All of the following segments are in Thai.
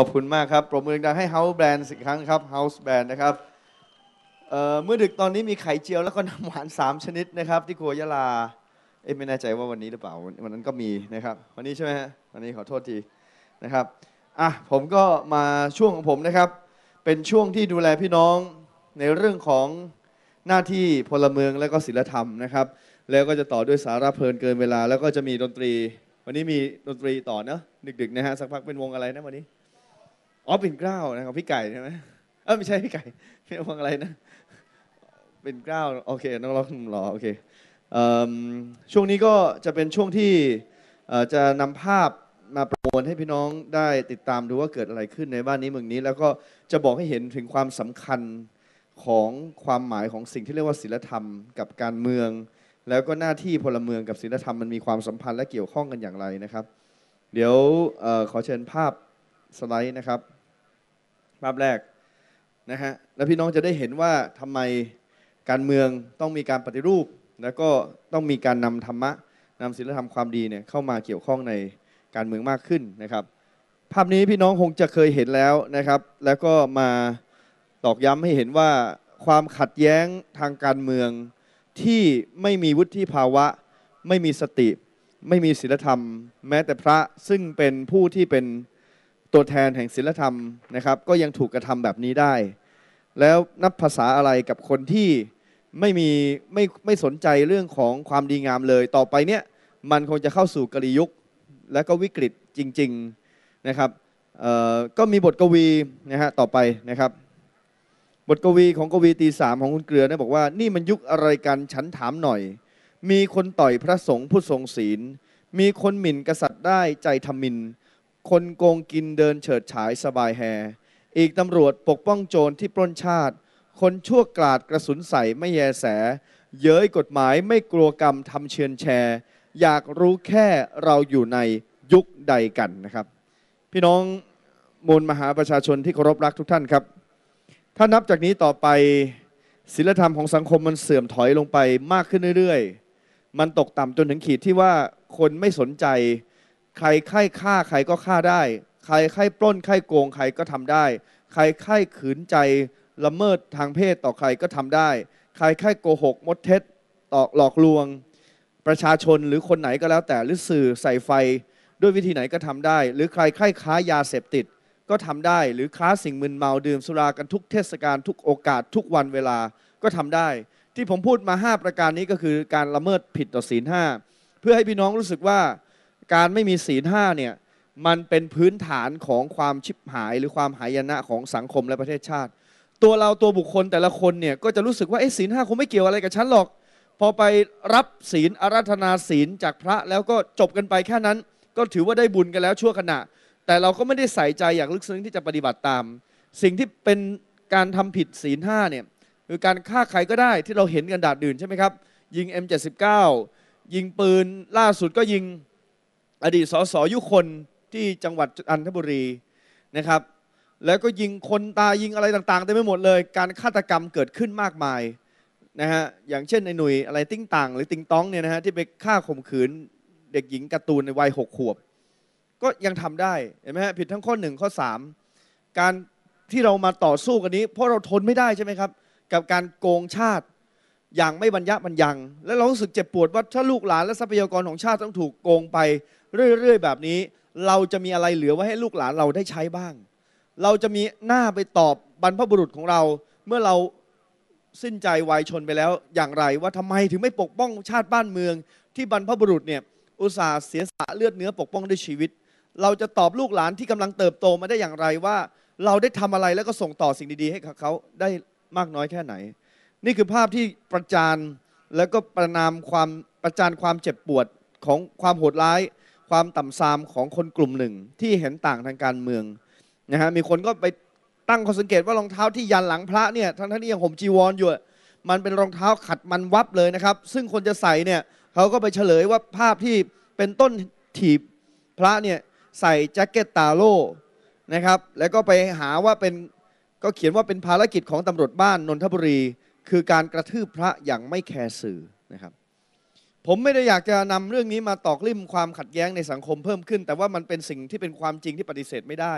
ขอบคุณมากครับปรบมือดังให้ House Brand สิครั้งครับ House Brand นะครับเมื่อดึกตอนนี้มีไข่เจียวแล้วก็น้ำหวาน3 ชนิดนะครับที่ครัวยะลาเอ๊ไม่แน่ใจว่าวันนี้หรือเปล่าวันนั้นก็มีนะครับ วันนี้ใช่ไหมฮะวันนี้ขอโทษทีนะครับอ่ะผมก็มาช่วงของผมนะครับ เป็นช่วงที่ดูแลพี่น้องในเรื่องของหน้าที่พลเมืองและก็ศิลธรรมนะครับแล้วก็จะต่อด้วยสาระเพลินเกินเวลา แล้วก็จะมีดนตรี วันนี้มีดนตรีต่อเนอะดึกๆนะฮะสักพักเป็นวงอะไรนะวันนี้อ๋อเป็นเกล้านะครับพี่ไก่ใช่ไหมเออไม่ใช่พี่ไก่พี่วังอะไรนะ เป็นเกล้าโอเคน้องร้องหลรอโอเคช่วงนี้ก็จะเป็นช่วงที่จะนำภาพมาประมวลให้พี่น้องได้ติดตามดูว่าเกิดอะไรขึ้นในบ้านนี้เมืองนี้แล้วก็จะบอกให้เห็นถึงความสำคัญของความหมายของสิ่งที่เรียกว่าศิลธรรมกับการเมือง แล้วก็หน้าที่พลเมืองกับศิลธรรมมันมีความสัมพันธ์และเกี่ยวข้องกันอย่างไรนะครับ เดี๋ยวออขอเชิญภาพสไลด์นะครับภาพแรกนะฮะแล้วพี่น้องจะได้เห็นว่าทำไมการเมืองต้องมีการปฏิรูป แล้วก็ต้องมีการนำธรรมะนำศีลธรรมความดีเนี่ยเข้ามาเกี่ยวข้องในการเมืองมากขึ้นนะครับ ภาพนี้พี่น้องคงจะเคยเห็นแล้วนะครับ แล้วก็มาตอกย้ำให้เห็นว่าความขัดแย้งทางการเมืองที่ไม่มีวุฒิภาวะ ไม่มีสติ ไม่มีศีลธรรม แม้แต่พระซึ่งเป็นผู้ที่เป็นตัวแทนแห่งศิลธรรมนะครับก็ยังถูกกระทำแบบนี้ได้ แล้วนับภาษาอะไรกับคนที่ไม่มีไม่ไม่สนใจเรื่องของความดีงามเลย ต่อไปเนี้ยมันคงจะเข้าสู่กรียุค และก็วิกฤตจริง ๆนะครับก็มีบทกวีนะฮะต่อไปนะครับ บทกวีของกวีตีสามของคุณเกลือนะบอกว่านี่มันยุคอะไรกันฉันถามหน่อย มีคนต่อยพระสงฆ์ผู้ทรงศีล มีคนหมิ่นกษัตริย์ได้ใจทำมินคนโกงกินเดินเฉิดฉายสบายแฮ อีกตำรวจปกป้องโจรที่ปล้นชาติ คนชั่วกลาดกระสุนใส่ไม่แยแส เย้ยกฎหมายไม่กลัวกรรมทำเชือนแชร์ อยากรู้แค่เราอยู่ในยุคใดกันนะครับ พี่น้อง มูลมหาประชาชนที่เคารพรักทุกท่านครับ ถ้านับจากนี้ต่อไปศิลธรรมของสังคมมันเสื่อมถอยลงไปมากขึ้นเรื่อยๆ มันตกต่ำจนถึงขีดที่ว่าคนไม่สนใจใครใขรฆ่าใครก็ฆ่าได้ ใครใขรปล้นใขรโกงใครก็ทำได้ ใครใขรขืนใจละเมิดทางเพศต่อใครก็ทำได้ ใครใขรโกหกมดเท็จตอกหลอกลวง ประชาชนหรือคนไหนก็แล้วแต่หรือสื่อใส่ไฟ ด้วยวิธีไหนก็ทำได้ หรือใครใครค้ายาเสพติด ก็ทำได้ หรือค้าสิ่งมึนเมาดื่มสุรากันทุกเทศกาลทุกโอกาสทุกวันเวลาก็ทำได้ ที่ผมพูดมา5ประการนี้ก็คือการละเมิดผิดต่อศีลห้าเพื่อให้พี่น้องรู้สึกว่าการไม่มีศีลห้าเนี่ยมันเป็นพื้นฐานของความชิบหายหรือความหายนะของสังคมและประเทศชาติ ตัวเราตัวบุคคลแต่ละคนเนี่ยก็จะรู้สึกว่าเอ๊ะศีลห้าคงไม่เกี่ยวอะไรกับฉันหรอก พอไปรับศีลอาราธนาศีลจากพระแล้วก็จบกันไปแค่นั้นก็ถือว่าได้บุญกันแล้วชั่วขณะ แต่เราก็ไม่ได้ใส่ใจอย่างลึกซึ้งที่จะปฏิบัติตาม สิ่งที่เป็นการทำผิดศีลห้าเนี่ยคือการฆ่าใครก็ได้ที่เราเห็นกันดาดดื่นใช่ไหมครับยิง M79 ยิงปืนล่าสุดก็ยิงอดีตสสยุคนที่จังหวัดอันทบุรีนะครับ แล้วก็ยิงคนตายยิงอะไรต่างๆเต็ไมไปหมดเลย การฆาตกรรมเกิดขึ้นมากมายนะฮะ อย่างเช่นในหนุ่ยอะไรติ้งต่างหรือติงต้องเนี่ยนะฮะที่ไปฆ่าข่มขืนเด็กหญิงการ์ตูนในวัยหกขวบ ก็ยังทำได้เห็นไหมฮะผิดทั้งข้อหนึ่งข้อสามการที่เรามาต่อสู้กันนี้ เพราะเราทนไม่ได้ใช่ไหมครับ กับการโกงชาติอย่างไม่บรรยะบรรยัง และเรารู้สึกเจ็บปวดว่าถ้าลูกหลานและทรัพยากรของชาติต้องถูกโกงไปเรื่อยๆ แบบนี้ เราจะมีอะไรเหลือไว้ ให้ลูกหลานเราได้ใช้บ้าง เราจะมีหน้าไปตอบบรรพบุรุษของเรา เมื่อเราสิ้นใจวัยชนไปแล้วอย่างไร ว่าทำไมถึงไม่ปกป้องชาติบ้านเมืองที่บรรพบุรุษเนี่ยอุตส่าห์เสียสละเลือดเนื้อปกป้องด้วยชีวิต เราจะตอบลูกหลานที่กำลังเติบโตมาได้อย่างไรว่า เราได้ทำอะไรแล้วก็ส่งต่อสิ่งดีๆ ให้เขาได้มากน้อยแค่ไหน นี่คือภาพที่ประจานแล้วก็ประนามความประจานความเจ็บปวดของความโหดร้ายความต่ำซามของคนกลุ่มหนึ่งที่เห็นต่างทางการเมืองนะฮะมีคนก็ไปตั้งข้อสังเกตว่ารองเท้าที่ยันหลังพระเนี่ยทั้งท่านี่ยังห่มจีวรอยู่มันเป็นรองเท้าขัดมันวับเลยนะครับ ซึ่งคนจะใส่เนี่ยเขาก็ไปเฉลยว่าภาพที่เป็นต้นถีบพระเนี่ยใส่แจ็คเก็ตตาโล่นะครับ แล้วก็ไปหาว่าเป็นก็เขียนว่าเป็นภารกิจของตำรวจบ้านนนทบุรี คือการกระทืบพระอย่างไม่แคร์สื่อนะครับผมไม่ได้อยากจะนำเรื่องนี้มาตอกลิ่มความขัดแย้งในสังคมเพิ่มขึ้นแต่ว่ามันเป็นสิ่งที่เป็นความจริงที่ปฏิเสธไม่ได้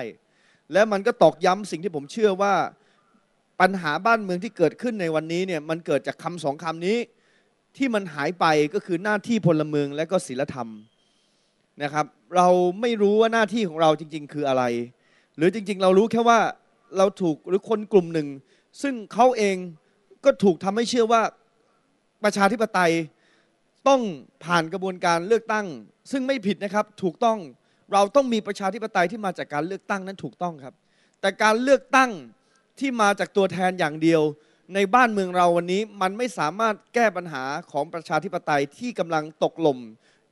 และมันก็ตอกย้ำสิ่งที่ผมเชื่อว่าปัญหาบ้านเมืองที่เกิดขึ้นในวันนี้เนี่ยมันเกิดจากคำสองคำนี้ ที่มันหายไปก็คือหน้าที่พลเมืองและก็ศีลธรรมนะครับ เราไม่รู้ว่าหน้าที่ของเราจริงๆคืออะไร หรือจริงๆเรารู้แค่ว่าเราถูกหรือคนกลุ่มหนึ่ง ซึ่งเขาเองก็ถูกทำให้เชื่อว่าประชาธิปไตยต้องผ่านกระบวนการเลือกตั้งซึ่งไม่ผิดนะครับถูกต้องเราต้องมีประชาธิปไตยที่มาจากการเลือกตั้งนั้นถูกต้องครับ แต่การเลือกตั้งที่มาจากตัวแทนอย่างเดียว ในบ้านเมืองเราวันนี้ มันไม่สามารถแก้ปัญหาของประชาธิปไตยที่กำลังตกหล่ม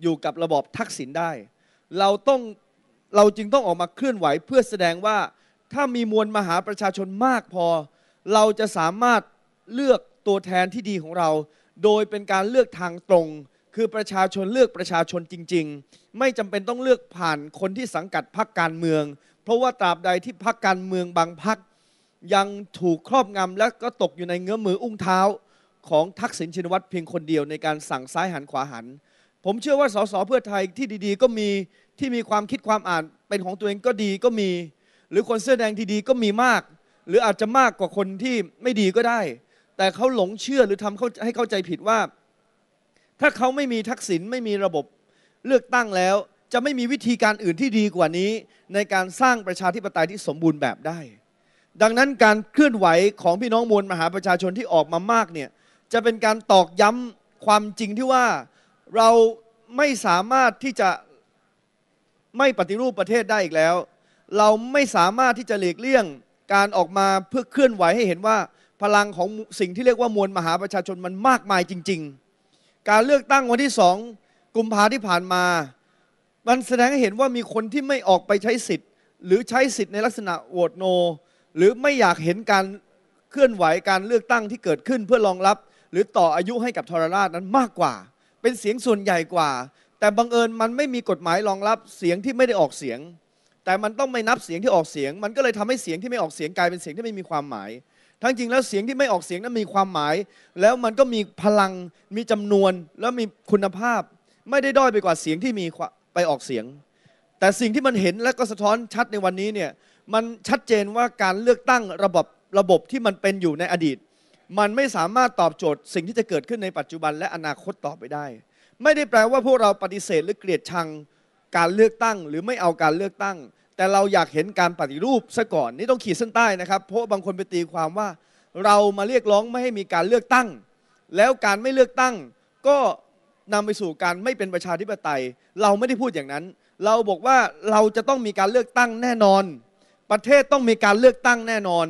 อยู่กับระบอบทักษิณได้ เราต้องเราจึงต้องออกมาเคลื่อนไหวเพื่อแสดงว่าถ้ามีมวลมหาประชาชนมากพอ เราจะสามารถเลือกตัวแทนที่ดีของเราโดยเป็นการเลือกทางตรง คือประชาชนเลือกประชาชนจริงๆ ไม่จำเป็นต้องเลือกผ่านคนที่สังกัดพรรคการเมือง เพราะว่าตราบใดที่พรรคการเมืองบางพรรคยังถูกครอบงำและก็ตกอยู่ในเงื้อมืออุ้งเท้า ของทักษิณชินวัตรเพียงคนเดียวในการสั่งซ้ายหันขวาหัน ผมเชื่อว่าสสเพื่อไทยที่ดีๆก็มีที่มีความคิดความอ่านเป็นของตัวเองก็ดีก็มี หรือคนเสื้อแดงที่ดีก็มีมาก หรืออาจจะมากกว่าคนที่ไม่ดีก็ได้แต่เขาหลงเชื่อหรือทำให้เข้าใจผิดว่า ถ้าเขาไม่มีทักษิณไม่มีระบบเลือกตั้งแล้ว จะไม่มีวิธีการอื่นที่ดีกว่านี้ ในการสร้างประชาธิปไตยที่สมบูรณ์แบบได้ ดังนั้นการเคลื่อนไหวของพี่น้องมวลมหาประชาชนที่ออกมามากเนี่ยจะเป็นการตอกย้ำความจริงที่ว่า เราไม่สามารถที่จะไม่ปฏิรูปประเทศได้อีกแล้ว เราไม่สามารถที่จะหลีกเลี่ยงการออกมาเพื่อเคลื่อนไหวให้เห็นว่าพลังของสิ่งที่เรียกว่ามวลมหาประชาชนมันมากมายจริงๆ การเลือกตั้งวันที่สองกุมภาที่ผ่านมา มันแสดงให้เห็นว่ามีคนที่ไม่ออกไปใช้สิทธิ์ หรือใช้สิทธิ์ในลักษณะโหวตโน หรือไม่อยากเห็นการเคลื่อนไหวการเลือกตั้งที่เกิดขึ้นเพื่อรองรับ หรือต่ออายุให้กับทรราชนั้นมากกว่าเป็นเสียงส่วนใหญ่กว่า แต่บังเอิญมันไม่มีกฎหมายรองรับเสียงที่ไม่ได้ออกเสียง แต่มันต้องไม่นับเสียงที่ออกเสียง มันก็เลยทำให้เสียงที่ไม่ออกเสียงกลายเป็นเสียงที่ไม่มีความหมายทั้งจริงแล้วเสียงที่ไม่ออกเสียงนั้นมีความหมาย แล้วมันก็มีพลัง มีจำนวนแล้วมีคุณภาพ ไม่ได้ด้อยไปกว่าเสียงที่มีไปออกเสียง แต่สิ่งที่มันเห็นและก็สะท้อนชัดในวันนี้เนี่ยมันชัดเจนว่าการเลือกตั้งระบบระบบที่มันเป็นอยู่ในอดีต มันไม่สามารถตอบโจทย์ สิ่งที่จะเกิดขึ้นในปัจจุบันและอนาคตต่อไปได้ ไม่ได้แปลว่าพวกเราปฏิเสธหรือเกลียดชัง การเลือกตั้ง หรือไม่เอาการเลือกตั้งแต่เราอยากเห็นการปฏิรูปซะก่อนนี่ต้องขีดเส้นใต้นะครับ เพราะบางคนไปตีความว่า เรามาเรียกร้องไม่ให้มีการเลือกตั้ง แล้วการไม่เลือกตั้งก็นำไปสู่การไม่เป็นประชาธิปไตย เราไม่ได้พูดอย่างนั้น เราบอกว่าเราจะต้องมีการเลือกตั้งแน่นอน ประเทศต้องมีการเลือกตั้งแน่นอน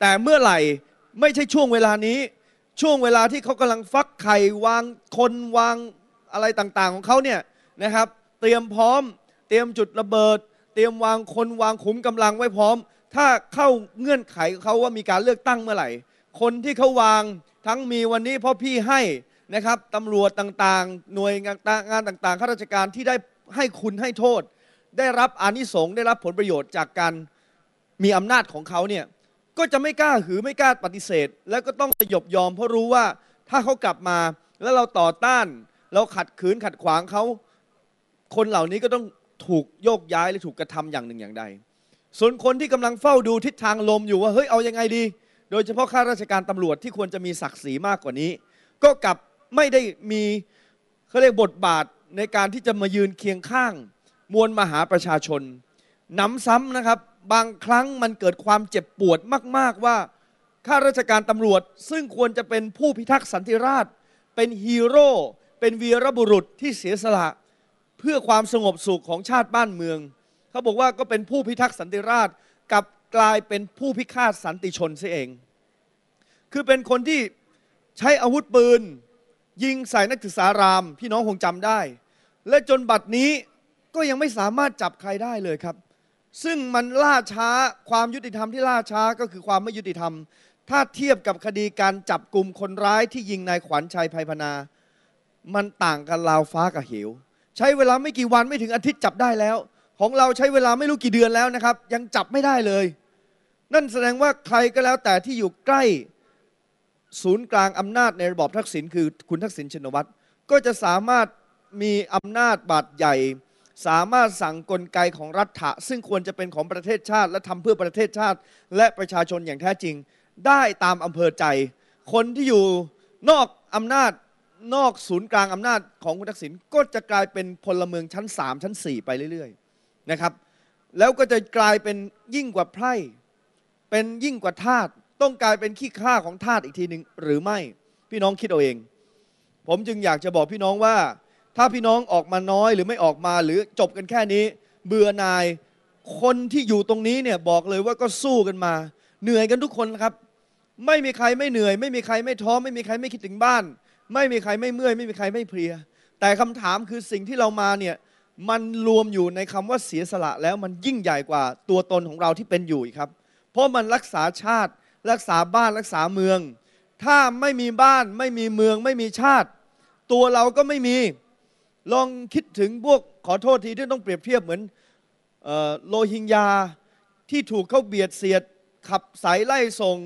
แต่เมื่อไหร่ ไม่ใช่ช่วงเวลานี้ช่วงเวลาที่เขากำลังฟักไข่วางคนวางอะไรต่างๆ ของเขาเนี่ยนะครับ เตรียมพร้อม เตรียมจุดระเบิดเตรียมวาง คน วางขุมกำลังไว้พร้อม ถ้าเข้าเงื่อนไขเขาว่ามีการเลือกตั้งเมื่อไหร่ คนที่เขาวางทั้งมีวันนี้เพราะพี่ให้นะครับตำรวจต่างๆ หน่วยงานงานต่างๆข้าราชการที่ได้ให้คุณให้โทษ ได้รับอานิสงส์ได้รับผลประโยชน์จากการมีอำนาจของเขาเนี่ยก็จะไม่กล้าหือ ไม่กล้าปฏิเสธ แล้วก็ต้องสยบยอม เพราะรู้ว่าถ้าเขากลับมาแล้วเราต่อต้าน เราขัดขืนขัดขวางเขาคนเหล่านี้ก็ต้องถูกโยกย้ายหรือถูกกระทำอย่างหนึ่งอย่างใดส่วนคนที่กำลังเฝ้าดูทิศทางลมอยู่ว่า เฮ้ยเอายังไงดี โดยเฉพาะข้าราชการตำรวจที่ควรจะมีศักดิ์ศรีมากกว่านี้ ก็กลับไม่ได้มีเขาเรียกบทบาทในการที่จะมายืนเคียงข้าง มวลมหาประชาชน น้ำซ้ำนะครับบางครั้งมันเกิดความเจ็บปวดมากๆว่าข้าราชการตำรวจ ซึ่งควรจะเป็นผู้พิทักษ์สันติราษฎร์เป็นฮีโร่เป็นวีรบุรุษที่เสียสละเพื่อความสงบสุขของชาติบ้านเมือง เขาบอกว่าก็เป็นผู้พิทักษ์สันติราษฎร์กับกลายเป็นผู้พิฆาตสันติชนซะเอง คือเป็นคนที่ใช้อาวุธปืน ยิงใส่นักศึกษาราม พี่น้องคงจำได้ และจนบัดนี้ก็ยังไม่สามารถจับใครได้เลยครับ ซึ่งมันล่าช้าความยุติธรรมที่ล่าช้าก็คือความไม่ยุติธรรม ถ้าเทียบกับคดีการจับกลุ่มคนร้ายที่ยิงนายขวัญชัยภัยพนา มันต่างกันราวฟ้ากับเหวใช้เวลาไม่กี่วันไม่ถึงอาทิตย์จับได้แล้ว ของเราใช้เวลาไม่รู้กี่เดือนแล้วนะครับ ยังจับไม่ได้เลย นั่นแสดงว่าใครก็แล้วแต่ที่อยู่ใกล้ศูนย์กลางอำนาจในระบอบทักษิณคือคุณทักษิณชินวัตรก็จะสามารถมีอำนาจบาดใหญ่ สามารถสั่ง กลไกของรัฐะ ซึ่งควรจะเป็นของประเทศชาติ และทำเพื่อประเทศชาติ และประชาชนอย่างแท้จริง ได้ตามอำเภอใจ คนที่อยู่นอกอำนาจนอกศูนย์กลางอำนาจของคุณทักษิณก็จะกลายเป็นพลเมืองชั้น 3 ชั้น 4 ไปเรื่อยๆ นะครับ แล้วก็จะกลายเป็นยิ่งกว่าไพร่เป็นยิ่งกว่าทาสต้องกลายเป็นขี้ข้าของทาสอีกทีหนึ่งหรือไม่พี่น้องคิดเอาเอง ผมจึงอยากจะบอกพี่น้องว่า ถ้าพี่น้องออกมาน้อยหรือไม่ออกมาหรือจบกันแค่นี้ เบื่อนายคนที่อยู่ตรงนี้เนี่ยบอกเลยว่าก็สู้กันมา เหนื่อยกันทุกคนครับ ไม่มีใครไม่เหนื่อยไม่มีใครไม่ท้อไม่มีใครไม่คิดถึงบ้านไม่มีใครไม่เมื่อย ไม่มีใครไม่เพลีย แต่คำถามคือสิ่งที่เรามาเนี่ยมันรวมอยู่ในคำว่าเสียสละแล้วมันยิ่งใหญ่กว่าตัวตนของเราที่เป็นอยู่ครับ เพราะมันรักษาชาติ รักษาบ้านรักษาเมือง ถ้าไม่มีบ้านไม่มีเมืองไม่มีชาติ ตัวเราก็ไม่มีลองคิดถึงพวกขอโทษทีที่ต้องเปรียบเทียบเหมือนโลหิงยาที่ถูกเขาเบียดเสียดขับสายไล่ส่ง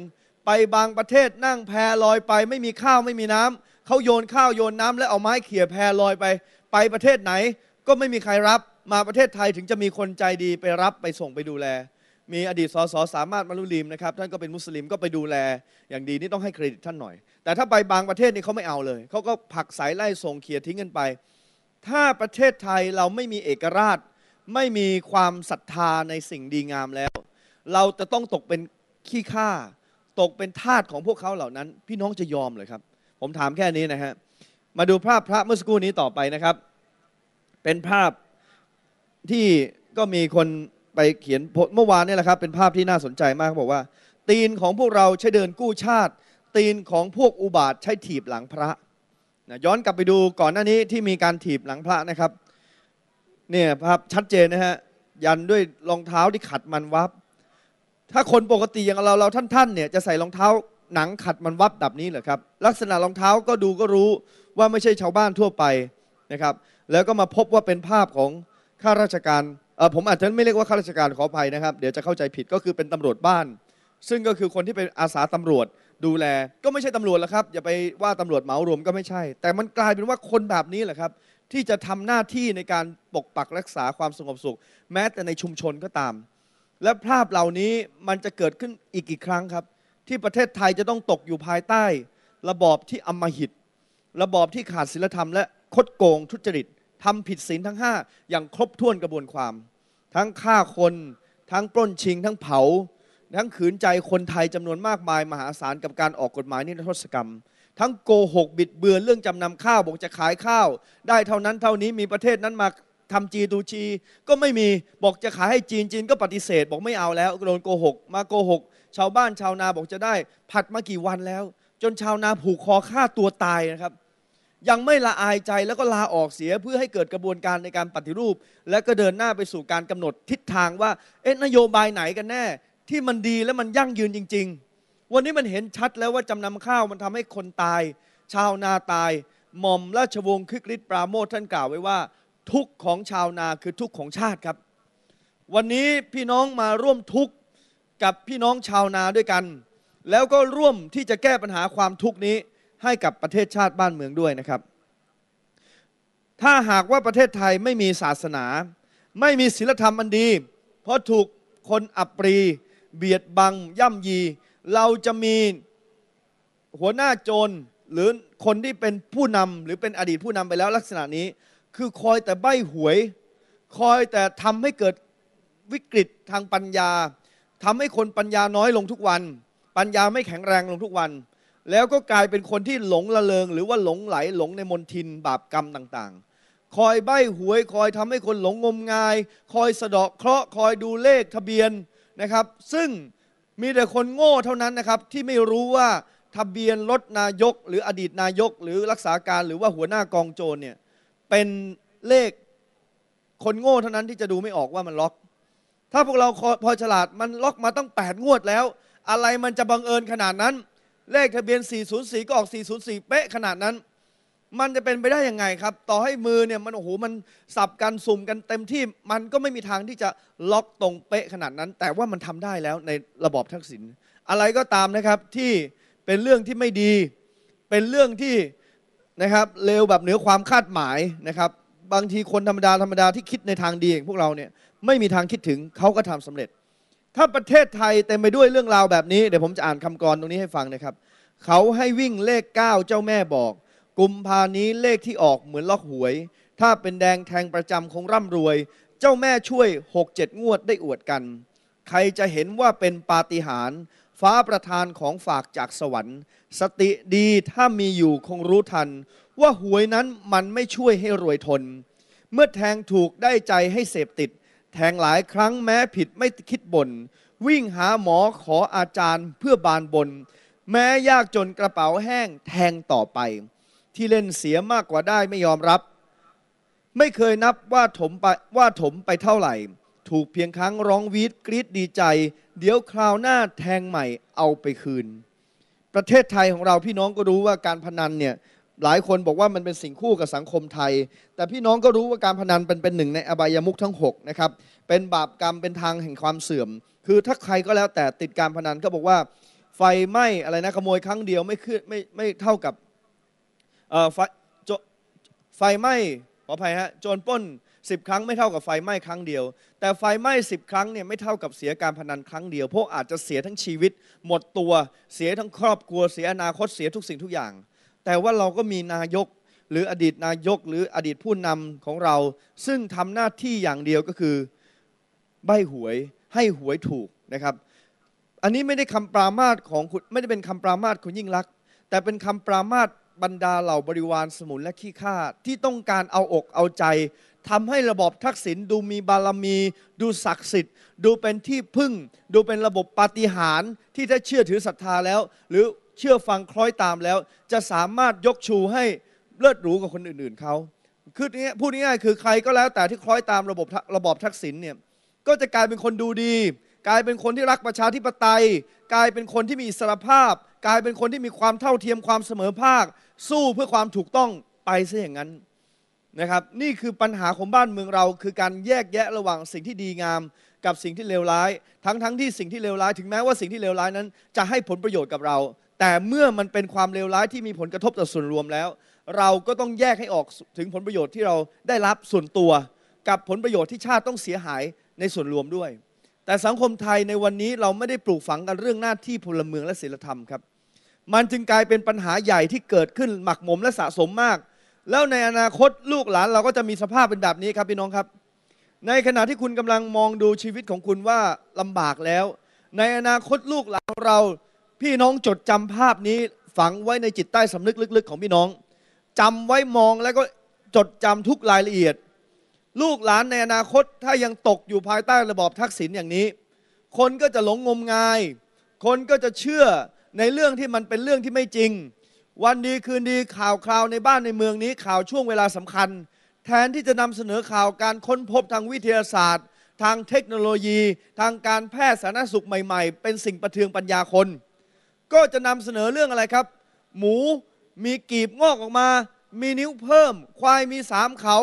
ไปบางประเทศนั่งแพลอยไป ไม่มีข้าวไม่มีน้ำเขาโยนข้าวโยนน้ำแล้วเอาไม้เขี่ยแพรลอยไปไปประเทศไหน ก็ไม่มีใครรับมาประเทศไทยถึงจะมีคนใจดีไปรับไปส่งไปดูแล มีอดีตสสสามารถมารุลีมนะครับท่านก็เป็นมุสลิมก็ไปดูแล อย่างดี นี่ต้องให้เครดิตท่านหน่อย แต่ถ้าไปบางประเทศนี่เขาไม่เอาเลย เขาก็ผักสายไล่ส่งเขี่ยทิ้งกันไป ถ้าประเทศไทยเราไม่มีเอกราชไม่มีความศรัทธาในสิ่งดีงามแล้ว เราจะต้องตกเป็นขี้ข้าตกเป็นทาสของพวกเขาเหล่านั้น พี่น้องจะยอมเลยครับผมถามแค่นี้นะฮะ มาดูภาพพระเมื่อสักครู่นี้ต่อไปนะครับ เป็นภาพที่ก็มีคนไปเขียนเมื่อวานนี่แหละครับ เป็นภาพที่น่าสนใจมากเขาบอกว่า ตีนของพวกเราใช้เดินกู้ชาติ ตีนของพวกอุบาทใช้ถีบหลังพระนะย้อนกลับไปดูก่อนหน้านี้ที่มีการถีบหลังพระนะครับ เนี่ยภาพชัดเจนนะฮะยันด้วยรองเท้าที่ขัดมันวับ ถ้าคนปกติอย่างเราเราท่านๆเนี่ยจะใส่รองเท้าหนังขัดมันวับแบบนี้เหรอครับ ลักษณะรองเท้าก็ดูก็รู้ว่าไม่ใช่ชาวบ้านทั่วไปนะครับ แล้วก็มาพบว่าเป็นภาพของข้าราชการเออผมอาจจะไม่เรียกว่าข้าราชการขออภัยนะครับ เดี๋ยวจะเข้าใจผิดก็คือเป็นตำรวจบ้าน ซึ่งก็คือคนที่เป็นอาสาตำรวจดูแล ก็ไม่ใช่ตำรวจแล้วครับ อย่าไปว่าตำรวจเหมารวมก็ไม่ใช่ แต่มันกลายเป็นว่าคนแบบนี้แหละครับ ที่จะทำหน้าที่ในการปกปักรักษาความสงบสุข แม้แต่ในชุมชนก็ตาม และภาพเหล่านี้มันจะเกิดขึ้นอีกกี่ครั้งครับที่ประเทศไทยจะต้องตกอยู่ภายใต้ ระบอบที่อำมหิต ระบอบที่ขาดศีลธรรมและคดโกงทุจริตทำผิดศีลทั้ง 5 อย่างครบถ้วนกระบวนความ ทั้งฆ่าคนทั้งปล้นชิงทั้งเผาทั้งขืนใจคนไทยจำนวนมากมายมหาศาลกับการออกกฎหมายนิรโทษกรรม ทั้งโกหกบิดเบือนเรื่องจำนำข้าว บอกจะขายข้าว ได้เท่านั้นเท่านี้มีประเทศนั้นมาทำจีตูจีก็ไม่มีบอกจะขายให้จีนจีนก็ปฏิเสธ บอกไม่เอาแล้วโดนโกหกมาโกหกชาวบ้านชาวนาบอกจะได้ ผัดมากี่วันแล้ว จนชาวนาผูกคอฆ่าตัวตายนะครับ ยังไม่ละอายใจแล้วก็ลาออกเสียเพื่อให้เกิดกระบวนการในการปฏิรูป และก็เดินหน้าไปสู่การกำหนดทิศทางว่าเอ๊ะ นโยบายไหนกันแน่ ที่มันดีและมันยั่งยืนจริง ๆ วันนี้มันเห็นชัดแล้วว่าจำนำข้าวมันทำให้คนตาย ชาวนาตาย หม่อมราชวงศ์คึกฤทธิ์ปราโมทท่านกล่าวไว้ว่า ทุกของชาวนาคือทุกของชาติครับ วันนี้พี่น้องมาร่วมทุกกับพี่น้องชาวนาด้วยกัน แล้วก็ร่วมที่จะแก้ปัญหาความทุกข์นี้ให้กับประเทศชาติบ้านเมืองด้วยนะครับ ถ้าหากว่าประเทศไทยไม่มีศาสนา ไม่มีศีลธรรมอันดี เพราะถูกคนอับปรี เบียดบัง ย่ำยี เราจะมีหัวหน้าโจรหรือคนที่เป็นผู้นำหรือเป็นอดีตผู้นำไปแล้วลักษณะนี้ คือคอยแต่ใบ้หวย คอยแต่ทำให้เกิดวิกฤตทางปัญญาทำให้คนปัญญาน้อยลงทุกวัน ปัญญาไม่แข็งแรงลงทุกวัน แล้วก็กลายเป็นคนที่หลงละเลงหรือว่าหลงไหลหลงในมนทิน บาปกรรมต่างๆ คอยใบ้หวยคอย ทำให้คนหลงงมงาย คอยสะเดาะเคราะห์คอยดูเลขทะเบียนนะครับ ซึ่งมีแต่คนโง่เท่านั้นนะครับที่ไม่รู้ว่าทะเบียนรถนายก หรืออดีตนายก หรือรักษาการหรือว่าหัวหน้ากองโจรเนี่ยเป็นเลขคนโง่เท่านั้นที่จะดูไม่ออกว่ามันล็อกถ้าพวกเราพอฉลาดมันล็อกมาตั้ง8งวดแล้ว อะไรมันจะบังเอิญขนาดนั้นเลขทะเบียน 404 ก็ออก 404 เป๊ะขนาดนั้น มันจะเป็นไปได้ยังไงครับ ต่อให้มือเนี่ยมันโอ้โหมันสับกัน สุ่มกันเต็มที่ มันก็ไม่มีทางที่จะล็อกตรงเป๊ะขนาดนั้น แต่ว่ามันทำได้แล้วในระบอบทักษิณอะไรก็ตามนะครับที่เป็นเรื่องที่ไม่ดี เป็นเรื่องที่นะครับเลวแบบเหนือความคาดหมายนะครับบางทีคนธรรมดา ธรรมดาที่คิดในทางดีอย่างพวกเราเนี่ยไม่มีทางคิดถึงเขาก็ทำสำเร็จ ถ้าประเทศไทยเต็มไปด้วยเรื่องราวแบบนี้เดี๋ยวผมจะอ่านคำกรตรงนี้ให้ฟังนะครับ เขาให้วิ่งเลข 9 เจ้าแม่บอก กุมภานี้เลขที่ออกเหมือนล็อกหวย ถ้าเป็นแดงแทงประจำคงร่ำรวย เจ้าแม่ช่วย 6 7 งวดได้อวดกัน ใครจะเห็นว่าเป็นปาฏิหาริย์ฟ้าประธานของฝากจากสวรรค์ สติดีถ้ามีอยู่คงรู้ทันว่าหวยนั้นมันไม่ช่วยให้รวยทน เมื่อแทงถูกได้ใจให้เสพติด แทงหลายครั้งแม้ผิดไม่คิดบน่น วิ่งหาหมอขออาจารย์เพื่อบานบน แม้ยากจนกระเป๋าแห้งแทงต่อไป ที่เล่นเสียมากกว่าได้ไม่ยอมรับ ไม่เคยนับว่าถมไปว่าถมไปเท่าไหร่ ถูกเพียงครั้งร้องวีดกรีดดีใจ เดี๋ยวคราวหน้าแทงใหม่เอาไปคืน ประเทศไทยของเราพี่น้องก็รู้ว่าการพนันเนี่ยหลายคนบอกว่ามันเป็นสิ่งคู่กับสังคมไทย แต่พี่น้องก็รู้ว่าการพนันเป็นเป็นหนึ่งในอบายามุขทั้ง6นะครับ เป็นบาปกรรมเป็นทางแห่งความเสื่อม คือถ้าใครก็แล้วแต่ติดการพนันก็บอกว่าไฟไหม้อะไรนะขโมยครั้งเดียวไม่ขึ้นไม่ไม่เท่ากับไฟจไฟไหม้ขออภัยฮะโจรป้น 10 ครั้งไม่เท่ากับไฟไหม้ครั้งเดียว แต่ไฟไหม้10ครั้งเนี่ยไม่เท่ากับเสียการพนันครั้งเดียวเพราะอาจจะเสียทั้งชีวิต หมดตัวเสียทั้งครอบครัวเสียอนาคตเสียทุกสิ่งทุกอย่างแต่ว่าเราก็มีนายก หรืออดีตนายก หรืออดีตผู้นำของเรา ซึ่งทำหน้าที่อย่างเดียวก็คือ ใบหวยให้หวยถูกนะครับ อันนี้ไม่ได้คำปรามาสของคุณไม่ได้เป็นคำปรามาสคุณยิ่งรักแต่เป็นคำปรามาสบรรดาเหล่าบริวารสมุนและขี้ข้าที่ต้องการเอาอกเอาใจทำให้ระบบทักษิณดูมีบารมี ดูศักดิ์สิทธิ์ ดูเป็นที่พึ่ง ดูเป็นระบบปาฏิหาริย์ที่ถ้าเชื่อถือศรัทธาแล้วหรือเชื่อฟังคล้อยตามแล้วจะสามารถยกชูให้เลิศหรูกว่าคนอื่น ๆเขาคือนี้พูดง่ายๆคือใครก็แล้วแต่ที่คล้อยตามระบบระบอบทักษิณเนี่ยก็จะกลายเป็นคนดูดี กลายเป็นคนที่รักประชาธิปไตย กลายเป็นคนที่มีอิสรภาพ กลายเป็นคนที่มีความเท่าเทียมความเสมอภาค สู้เพื่อความถูกต้องไปซะอย่างนั้นนะครับ นี่คือปัญหาของบ้านเมืองเรา คือการแยกแยะระหว่างสิ่งที่ดีงาม กับสิ่งที่เลวร้าย ทั้งๆงที่สิ่งที่เลวร้ายถึงแม้ว่าสิ่งที่เลวร้ายนั้น จะให้ผลประโยชน์กับเราแต่เมื่อมันเป็นความเลวร้ายที่มีผลกระทบต่อส่วนรวมแล้ว เราก็ต้องแยกให้ออกถึงผลประโยชน์ที่เราได้รับส่วนตัว กับผลประโยชน์ที่ชาติต้องเสียหายในส่วนรวมด้วย แต่สังคมไทยในวันนี้เราไม่ได้ปลูกฝังกันเรื่องหน้าที่พลเมืองและศีลธรรมครับ มันจึงกลายเป็นปัญหาใหญ่ที่เกิดขึ้น หมักหมมและสะสมมาก แล้วในอนาคตลูกหลานเราก็จะมีสภาพเป็นแบบนี้ครับพี่น้องครับ ในขณะที่คุณกำลังมองดูชีวิตของคุณว่าลำบากแล้ว ในอนาคตลูกหลานเราพี่น้องจดจำภาพนี้ฝังไว้ในจิตใต้สำนึกลึกๆ ของพี่น้องจำไว้มองแล้วก็จดจำทุกรายละเอียด ลูกหลานในอนาคตถ้ายังตกอยู่ภายใต้ระบอบทักษิณอย่างนี้ คนก็จะหลงงมงาย คนก็จะเชื่อในเรื่องที่มันเป็นเรื่องที่ไม่จริง วันดีคืนดีข่าวคราวในบ้านในเมืองนี้ ข่าวช่วงเวลาสำคัญ แทนที่จะนำเสนอข่าวการค้นพบทางวิทยาศาสตร์ ทางเทคโนโลยี ทางการแพทย์สาธารณสุขใหม่ๆ เป็นสิ่งประเทืองปัญญาคนก็จะนำเสนอเรื่องอะไรครับ หมูมีกีบงอกออกมา มีนิ้วเพิ่ม ควายมีสามเขา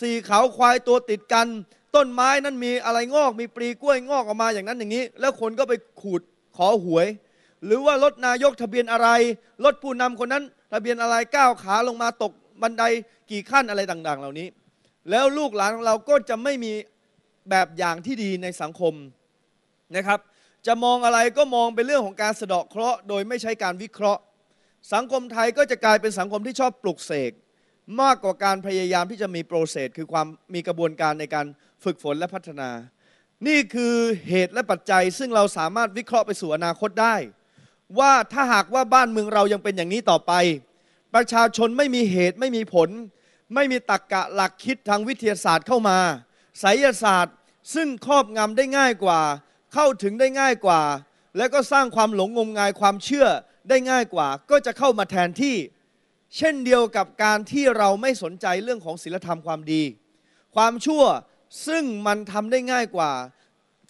สี่เขา ควายตัวติดกัน ต้นไม้นั้นมีอะไรงอก มีปลีกล้วยงอกออกมาอย่างนั้นอย่างนี้ แล้วคนก็ไปขูดขอหวย หรือว่ารถนายกทะเบียนอะไรรถผู้นำคนนั้นทะเบียนอะไรก้าวขาลงมาตกบันไดกี่ขั้นอะไรต่าง ๆ เหล่านี้ แล้วลูกหลานของเราก็จะไม่มีแบบอย่างที่ดีในสังคมนะครับจะมองอะไรก็มองเป็นเรื่องของการสะเดาะเคราะห์โดยไม่ใช้การวิเคราะห์ สังคมไทยก็จะกลายเป็นสังคมที่ชอบปลุกเสกมากกว่าการพยายามที่จะมีโปรเซสคือความมีกระบวนการในการฝึกฝนและพัฒนา นี่คือเหตุและปัจจัยซึ่งเราสามารถวิเคราะห์ไปสู่อนาคตได้ ว่าถ้าหากว่าบ้านเมืองเรายังเป็นอย่างนี้ต่อไป ประชาชนไม่มีเหตุไม่มีผล ไม่มีตรกกะหลักคิดทางวิทยาศาสตร์เข้ามาไสยศาสตร์ซึ่งครอบงำได้ง่ายกว่าเข้าถึงได้ง่ายกว่า และก็สร้างความหลงงมงายความเชื่อได้ง่ายกว่า ก็จะเข้ามาแทนที่ เช่นเดียวกับการที่เราไม่สนใจเรื่องของศีลธรรมความดี ความชั่ว ซึ่งมันทำได้ง่ายกว่า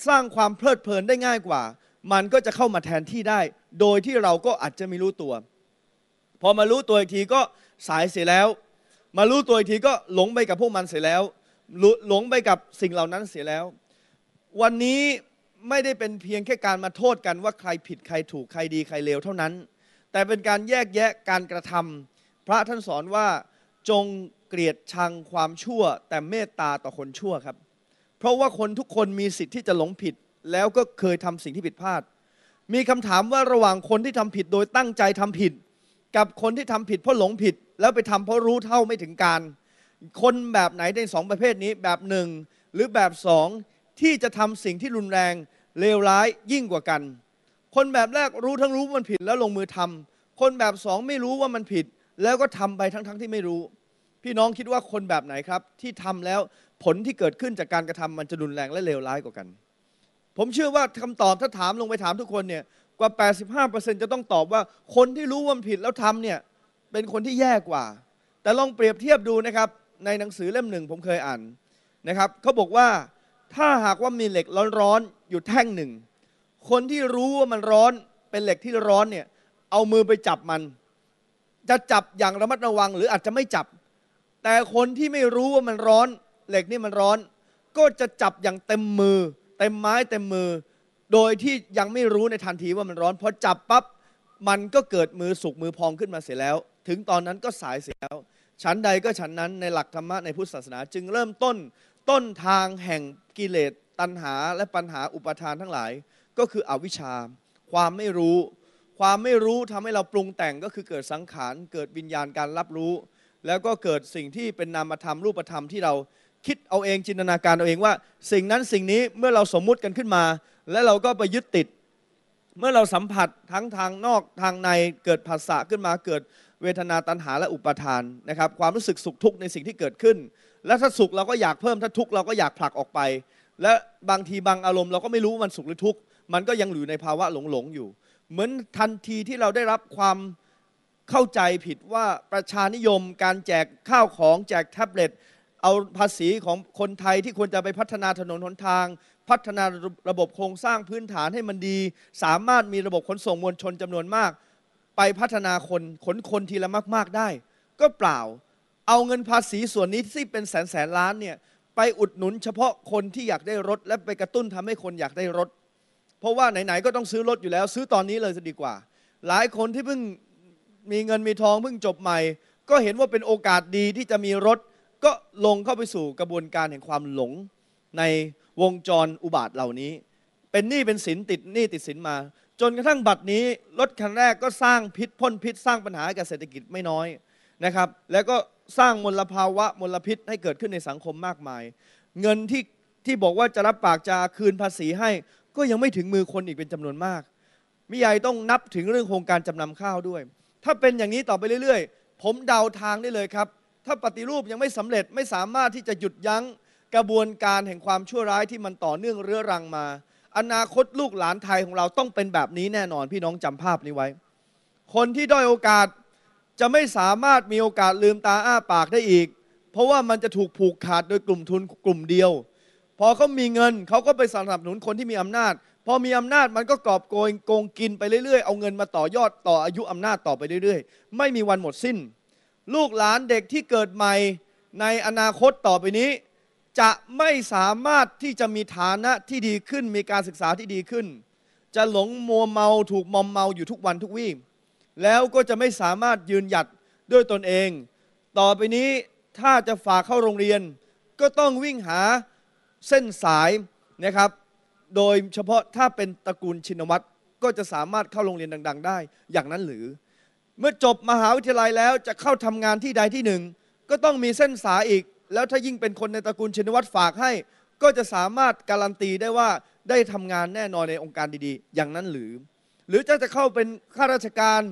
สร้างความเพลิดเพลินได้ง่ายกว่า มันก็จะเข้ามาแทนที่ได้ โดยที่เราก็อาจจะไม่รู้ตัว พอมารู้ตัวอีกทีก็สายเสียแล้ว มารู้ตัวอีกทีก็หลงไปกับพวกมันเสียแล้ว หลงไปกับสิ่งเหล่านั้นเสียแล้ว วันนี้ไม่ได้เป็นเพียงแค่การมาโทษกันว่าใครผิดใครถูกใครดีใครเลวเท่านั้น แต่เป็นการแยกแยะการกระทำ พระท่านสอนว่าจงเกลียดชังความชั่ว แต่เมตตาต่อคนชั่วครับ เพราะว่าคนทุกคนมีสิทธิ์ที่จะหลงผิด แล้วก็เคยทำสิ่งที่ผิดพลาด มีคำถามว่าระหว่างคนที่ทำผิดโดยตั้งใจทำผิด กับคนที่ทำผิดเพราะหลงผิดแล้วไปทำเพราะรู้เท่าไม่ถึงการ คนแบบไหนในสองประเภทนี้แบบหนึ่งหรือแบบสองที่จะทำสิ่งที่รุนแรงเลวร้ายยิ่งกว่ากัน คนแบบแรกรู้ทั้งรู้ว่ามันผิดแล้วลงมือทำ คนแบบสองไม่รู้ว่ามันผิด แล้วก็ทำไปทั้งๆทที่ไม่รู้ พี่น้องคิดว่าคนแบบไหนครับที่ทำแล้วผลที่เกิดขึ้นจากการกระทำมันจะรุนแรงและเลวร้ายกว่ากัน ผมเชื่อว่าคำตอบถ้าถามลงไปถามทุกคนเนี่ยกว่า 85%จะต้องตอบว่าคนที่รู้ว่ามันผิดแล้วทำเนี่ยเป็นคนที่แย่กว่า แต่ลองเปรียบเทียบดูนะครับในหนังสือเล่มหนึ่งผมเคยอ่านนะครับเขาบอกว่าถ้าหากว่ามีเหล็กร้อนๆอยู่แท่งหนึ่ง คนที่รู้ว่ามันร้อนเป็นเหล็กที่ร้อนเนี่ยเอามือไปจับมัน จะจับอย่างระมัดระวัง หรืออาจจะไม่จับ แต่คนที่ไม่รู้ว่ามันร้อน เหล็กนี่มันร้อน ก็จะจับอย่างเต็มมือ เต็มไม้เต็มมือ โดยที่ยังไม่รู้ในทันทีว่ามันร้อนพอจับปั๊บมันก็เกิดมือสุกมือพองขึ้นมาเสียแล้ว ถึงตอนนั้นก็สายเสียแล้วชั้นใดก็ชั้นนั้นในหลักธรรมะในพุทธศาสนา จึงเริ่มต้นต้นทางแห่งกิเลส ตัณหาและปัญหาอุปทานทั้งหลายก็คืออวิชชา ความไม่รู้ ความไม่รู้ทำให้เราปรุงแต่งก็คือเกิดสังขาร เกิดวิญญาณการรับรู้ แล้วก็เกิดสิ่งที่เป็นนามธรรมรูปธรรมที่เราคิดเอาเองจินตนาการเอาเองว่า สิ่งนั้นสิ่งนี้เมื่อเราสมมุติกันขึ้นมา และเราก็ไปยึดติดเมื่อเราสัมผัสทั้งทางนอกทางในเกิดภาษาขึ้นมา เกิดเวทนาตัณหาและอุปทานนะครับความรู้สึกสุขทุกข์ในสิ่งที่เกิดขึ้นแล้วถ้าสุขเราก็อยากเพิ่ม ถ้าทุกข์เราก็อยากผลักออกไป และบางทีบางอารมณ์ เราก็ไม่รู้มันสุขหรือทุกข์ มันก็ยังอยู่ในภาวะหลงๆ อยู่ เหมือนทันทีที่เราได้รับความเข้าใจผิดว่าประชานิยมการแจกข้าวของ แจกแท็บเล็ตเอาภาษีของคนไทยที่ควรจะไปพัฒนาถนนหนทาง พัฒนาระบบโครงสร้างพื้นฐานให้มันดี สามารถมีระบบขนส่งมวลชนจำนวนมาก ไปพัฒนาคนขนคนทีละมาก ๆได้ ก็เปล่าเอาเงินภาษีส่วนนี้ที่เป็นแสนแสนล้านเนี่ยไปอุดหนุนเฉพาะคนที่อยากได้รถ และไปกระตุ้นทำให้คนอยากได้รถ เพราะว่าไหนๆ ก็ต้องซื้อรถอยู่แล้ว ซื้อตอนนี้เลยจะดีกว่า หลายคนที่เพิ่งมีเงินมีทองเพิ่งจบใหม่ ก็เห็นว่าเป็นโอกาสดีที่จะมีรถ ก็ลงเข้าไปสู่กระบวนการแห่งความหลงในวงจรอุบาทเหล่านี้ เป็นหนี้เป็นสินติดหนี้ติดสินมา จนกระทั่งบัดนี้รถคันแรกก็สร้างพิษพ่นพิษสร้างปัญหากับเศรษฐกิจไม่น้อยนะครับแล้วก็สร้างมลภาวะมลพิษให้เกิดขึ้นในสังคมมากมาย เงินที่ที่บอกว่าจะรับปากจะคืนภาษีให้ก็ยังไม่ถึงมือคนอีกเป็นจำนวนมากมิยายต้องนับถึงเรื่องโครงการจำนำข้าวด้วย ถ้าเป็นอย่างนี้ต่อไปเรื่อยๆ ผมเดาทางได้เลยครับ ถ้าปฏิรูปยังไม่สำเร็จไม่สามารถที่จะหยุดยั้ง กระบวนการแห่งความชั่วร้ายที่มันต่อเนื่องเรื้อรังมา อนาคตลูกหลานไทยของเราต้องเป็นแบบนี้แน่นอนพี่น้องจำภาพนี้ไว้ คนที่ด้อยโอกาสจะไม่สามารถมีโอกาสลืมตาอ้าปากได้อีก เพราะว่ามันจะถูกผูกขาดโดยกลุ่มทุนกลุ่มเดียว พอเขามีเงินเขาก็ไปสนับสนุนคนที่มีอำนาจ พอมีอำนาจมันก็กอบโกยโกงกินไปเรื่อยๆเอาเงินมาต่อยอดต่ออายุอำนาจต่อไปเรื่อยๆ ไม่มีวันหมดสิ้น ลูกหลานเด็กที่เกิดใหม่ในอนาคตต่อไปนี้ จะไม่สามารถที่จะมีฐานะที่ดีขึ้นมีการศึกษาที่ดีขึ้น จะหลงมัวเมาถูกมอมเมาอยู่ทุกวันทุกวี่แล้วก็จะไม่สามารถยืนหยัดด้วยตนเอง ต่อไปนี้ถ้าจะฝากเข้าโรงเรียน ก็ต้องวิ่งหาเส้นสายนะครับ โดยเฉพาะถ้าเป็นตระกูลชินวัตรก็จะสามารถเข้าโรงเรียนดังๆได้ อย่างนั้นหรือ เมื่อจบมหาวิทยาลัยแล้วจะเข้าทำงานที่ใดที่หนึ่ง ก็ต้องมีเส้นสายอีก แล้วถ้ายิ่งเป็นคนในตระกูลชินวัตรฝากให้ ก็จะสามารถการันตีได้ว่าได้ทำงานแน่นอนในองค์การดีๆ อย่างนั้นหรือหรือจะจะเข้าเป็นข้าราชการ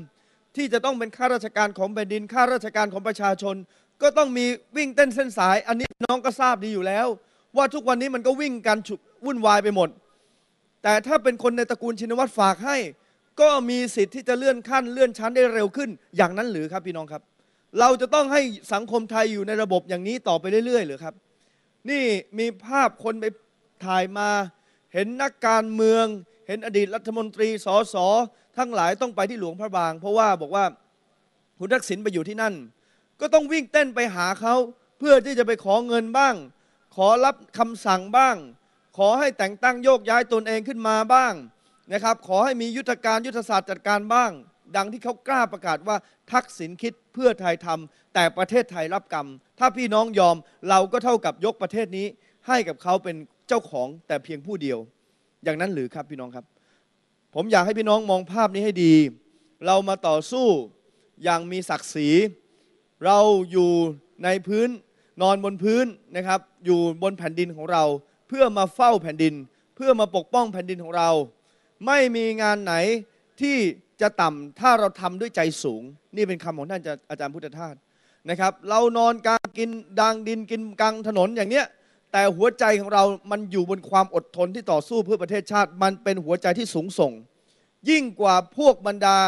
ที่จะต้องเป็นข้าราชการของแผ่นดินข้าราชการของประชาชน ก็ต้องมีวิ่งเต้นเส้นสาย อันนี้น้องก็ทราบดีอยู่แล้ว ว่าทุกวันนี้มันก็วิ่งกันฉุกวุ่นวายไปหมด แต่ถ้าเป็นคนในตระกูลชินวัตรฝากให้ ก็มีสิทธิ์ที่จะเลื่อนขั้นเลื่อนชั้นได้เร็วขึ้น อย่างนั้นหรือครับพี่น้องครับ เราจะต้องให้สังคมไทยอยู่ในระบบอย่างนี้ต่อไปเรื่อยๆหรือครับ นี่มีภาพคนไปถ่ายมา เห็นนักการเมืองเห็นอดีตรัฐมนตรีสสทั้งหลายต้องไปที่หลวงพระบาง เพราะว่าบอกว่าคุณทักษิณไปอยู่ที่นั่น ก็ต้องวิ่งเต้นไปหาเขาเพื่อที่จะไปขอเงินบ้าง ขอรับคำสั่งบ้าง ขอให้แต่งตั้งโยกย้ายตนเองขึ้นมาบ้างนะครับขอให้มียุทธการยุทธศาสตร์จัดการบ้าง ดังที่เขากล้าประกาศว่าทักษิณคิดเพื่อไทยทำแต่ประเทศไทยรับกรรม ถ้าพี่น้องยอมเราก็เท่ากับยกประเทศนี้ให้กับเขาเป็นเจ้าของแต่เพียงผู้เดียวอย่างนั้นหรือครับพี่น้องครับ ผมอยากให้พี่น้องมองภาพนี้ให้ดี เรามาต่อสู้อย่างมีศักดิ์ศรี เราอยู่ในพื้น นอนบนพื้นนะครับ อยู่บนแผ่นดินของเรา เพื่อมาเฝ้าแผ่นดิน เพื่อมาปกป้องแผ่นดินของเรา ไม่มีงานไหนที่จะต่ำถ้าเราทำด้วยใจสูง นี่เป็นคำของท่านอาจารย์พุทธทาสนะครับ เรานอนกลางกินดังดินกินกลางถนนอย่างเนี้ยแต่หัวใจของเรา มันอยู่บนความอดทนที่ต่อสู้เพื่อประเทศชาติ มันเป็นหัวใจที่สูงส่ง ยิ่งกว่าพวกบรรดา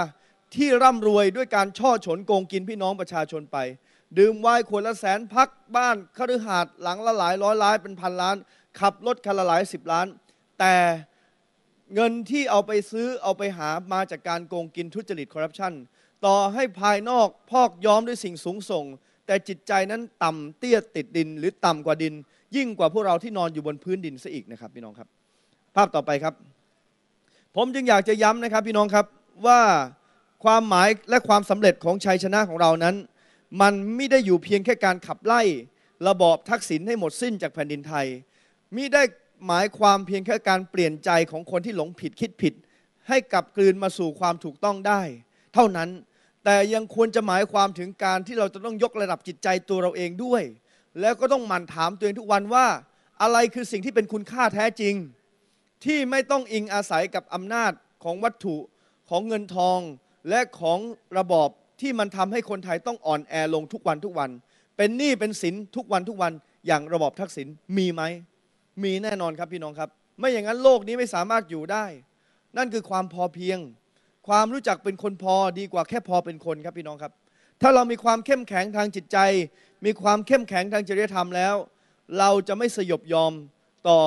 ที่ร่ำรวยด้วยการช่อฉนโกงกินพี่น้องประชาชนไป ดื่มไวน์ขวดละแสนพักบ้าน คฤหาสน์หลังละหลายร้อยล้านเป็นพันล้าน ขับรถคันละหลายสิบล้าน แต่เงินที่เอาไปซื้อเอาไปหามาจากการโกงกินทุจริตคอร์รัปชันต่อให้ภายนอกพอกย้อมด้วยสิ่งสูงส่ง แต่จิตใจนั้นต่ำเตี้ยติดดินหรือต่ำกว่าดินยิ่งกว่าพวกเราที่นอนอยู่บนพื้นดินซะอีกนะครับพี่น้องครับภาพต่อไปครับ ผมจึงอยากจะย้ำนะครับพี่น้องครับว่าความหมายและความสำเร็จของชัยชนะของเรานั้น มันไม่ได้อยู่เพียงแค่การขับไล่ระบอบทักษิณให้หมดสิ้นจากแผ่นดินไทยมิได้หมายความเพียงแค่การเปลี่ยนใจของคนที่หลงผิดคิดผิด ให้กลับกลืนมาสู่ความถูกต้องได้ เท่านั้นแต่ยังควรจะหมายความถึงการที่เราจะต้องยกระดับจิตใจตัวเราเองด้วยแล้วก็ต้องหมั่นถามตัวเองทุกวันว่า อะไรคือสิ่งที่เป็นคุณค่าแท้จริง ที่ไม่ต้องอิงอาศัยกับอำนาจของวัตถุ ของเงินทอง และของระบอบที่มันทำให้คนไทยต้องอ่อนแอลงทุกวันทุกวัน เป็นหนี้เป็นสินทุกวันทุกวันอย่างระบอบทักษิณมีไหม มีแน่นอนครับพี่น้องครับ ไม่อย่างนั้นโลกนี้ไม่สามารถอยู่ได้ นั่นคือความพอเพียง ความรู้จักเป็นคนพอดีกว่าแค่พอเป็นคนครับพี่น้องครับ ถ้าเรามีความเข้มแข็งทางจิตใจมีความเข้มแข็งทางจริยธรรมแล้ว เราจะไม่สยบยอมต่อ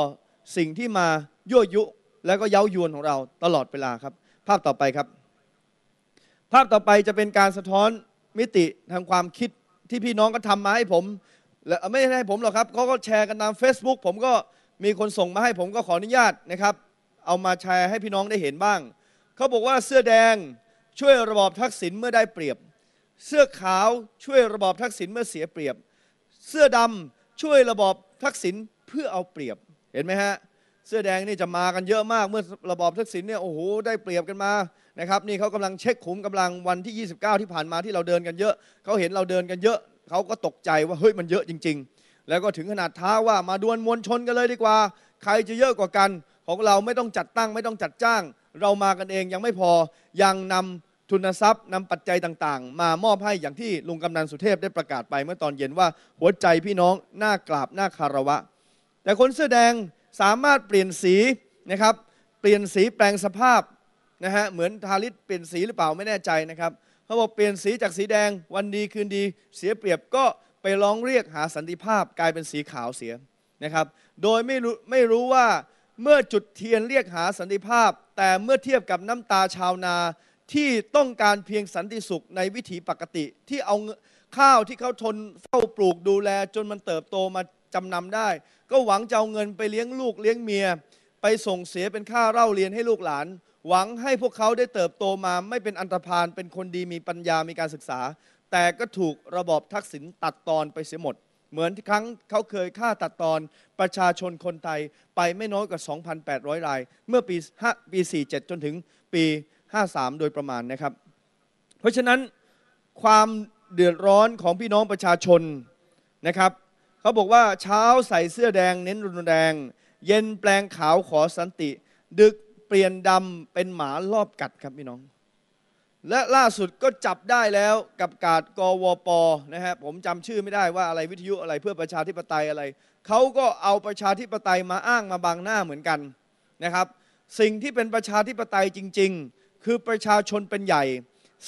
สิ่งที่มายั่วยุและก็เย้ายวนของเราตลอดเวลาครับ ภาพต่อไปครับ ภาพต่อไปจะเป็นการสะท้อนมิติทางความคิดที่พี่น้องก็ทำมาให้ผมและไม่ให้ผมหรอกครับเขาก็แชร์กันตาม Facebook ผมก็มีคนส่งมาให้ผมก็ขออนุญาตนะครับ เอามาแชร์ให้พี่น้องได้เห็นบ้าง เขาบอกว่าเสื้อแดงช่วยระบอบทักษิณเมื่อได้เปรียบเสื้อขาวช่วยระบอบทักษิณเมื่อเสียเปรียบ เสื้อดำช่วยระบอบทักษิณเพื่อเอาเปรียบเห็นไหมฮะ เสื้อแดงนี่จะมากันเยอะมากเมื่อระบอบทักษิณเนี่ยโอ้โหได้เปรียบกันมานะครับนี่เขากำลังเช็คขุมกำลังวันที่ 29 ที่ผ่านมาที่เราเดินกันเยอะเขาเห็นเราเดินกันเยอะ เขาก็ตกใจว่าเฮ้ยมันเยอะจริง ๆ แล้วก็ถึงขนาดท้าว่ามาดวลมวลชนกันเลยดีกว่า ใครจะเยอะกว่ากัน ของเราไม่ต้องจัดตั้งไม่ต้องจัดจ้าง เรามากันเองยังไม่พอยังนำทุนทรัพย์นำปัจจัยต่างๆ มามอบให้อย่างที่ลุงกำนันสุเทพได้ประกาศไปเมื่อตอนเย็นว่าหัวใจพี่น้องหน้ากราบหน้าคารวะ แต่คนเสื้อแดงสามารถเปลี่ยนสีนะครับเปลี่ยนสีแปลงสภาพนะฮะเหมือนทาริสเปลี่ยนสีหรือเปล่าไม่แน่ใจนะครับเขาบอกเปลี่ยนสีจากสีแดงวันดีคืนดี เสียเปรียบก็ไปร้องเรียกหาสันติภาพกลายเป็นสีขาวเสียนะครับโดยไม่รู้ไม่รู้ว่าเมื่อจุดเทียนเรียกหาสันติภาพ แต่เมื่อเทียบกับน้ำตาชาวนาที่ต้องการเพียงสันติสุขในวิถีปกติ ที่เอาข้าวที่เขาทนเฝ้าปลูกดูแล จนมันเติบโตมาจำนำได้ ก็หวังจะเอาเงินไปเลี้ยงลูกเลี้ยงเมีย ไปส่งเสียเป็นค่าเล่าเรียนให้ลูกหลาน หวังให้พวกเขาได้เติบโตมาไม่เป็นอันตรพานเป็นคนดีมีปัญญามีการศึกษา แต่ก็ถูกระบอบทักษิณตัดตอนไปเสียหมด เหมือนที่ครั้งเขาเคยฆ่าตัดตอนประชาชนคนไทยไปไม่น้อยกว่า 2,800รายเมื่อปีปี47จนถึงปี53 โดยประมาณนะครับ เพราะฉะนั้นความเดือดร้อนของพี่น้องประชาชน นะครับ เขาบอกว่าเช้าใส่เสื้อแดงเน้นรุนแรง เย็นแปลงขาวขอสันติ ดึกเปลี่ยนดำเป็นหมารอบกัดครับพี่น้อง และล่าสุดก็จับได้แล้วกับกาดกวปนะฮะผมจำชื่อไม่ได้ว่าอะไรวิทยุอะไรเพื่อประชาธิปไตยอะไร เขาก็เอาประชาธิปไตยมาอ้างมาบังหน้าเหมือนกันนะครับ สิ่งที่เป็นประชาธิปไตยจริง ๆคือประชาชนเป็นใหญ่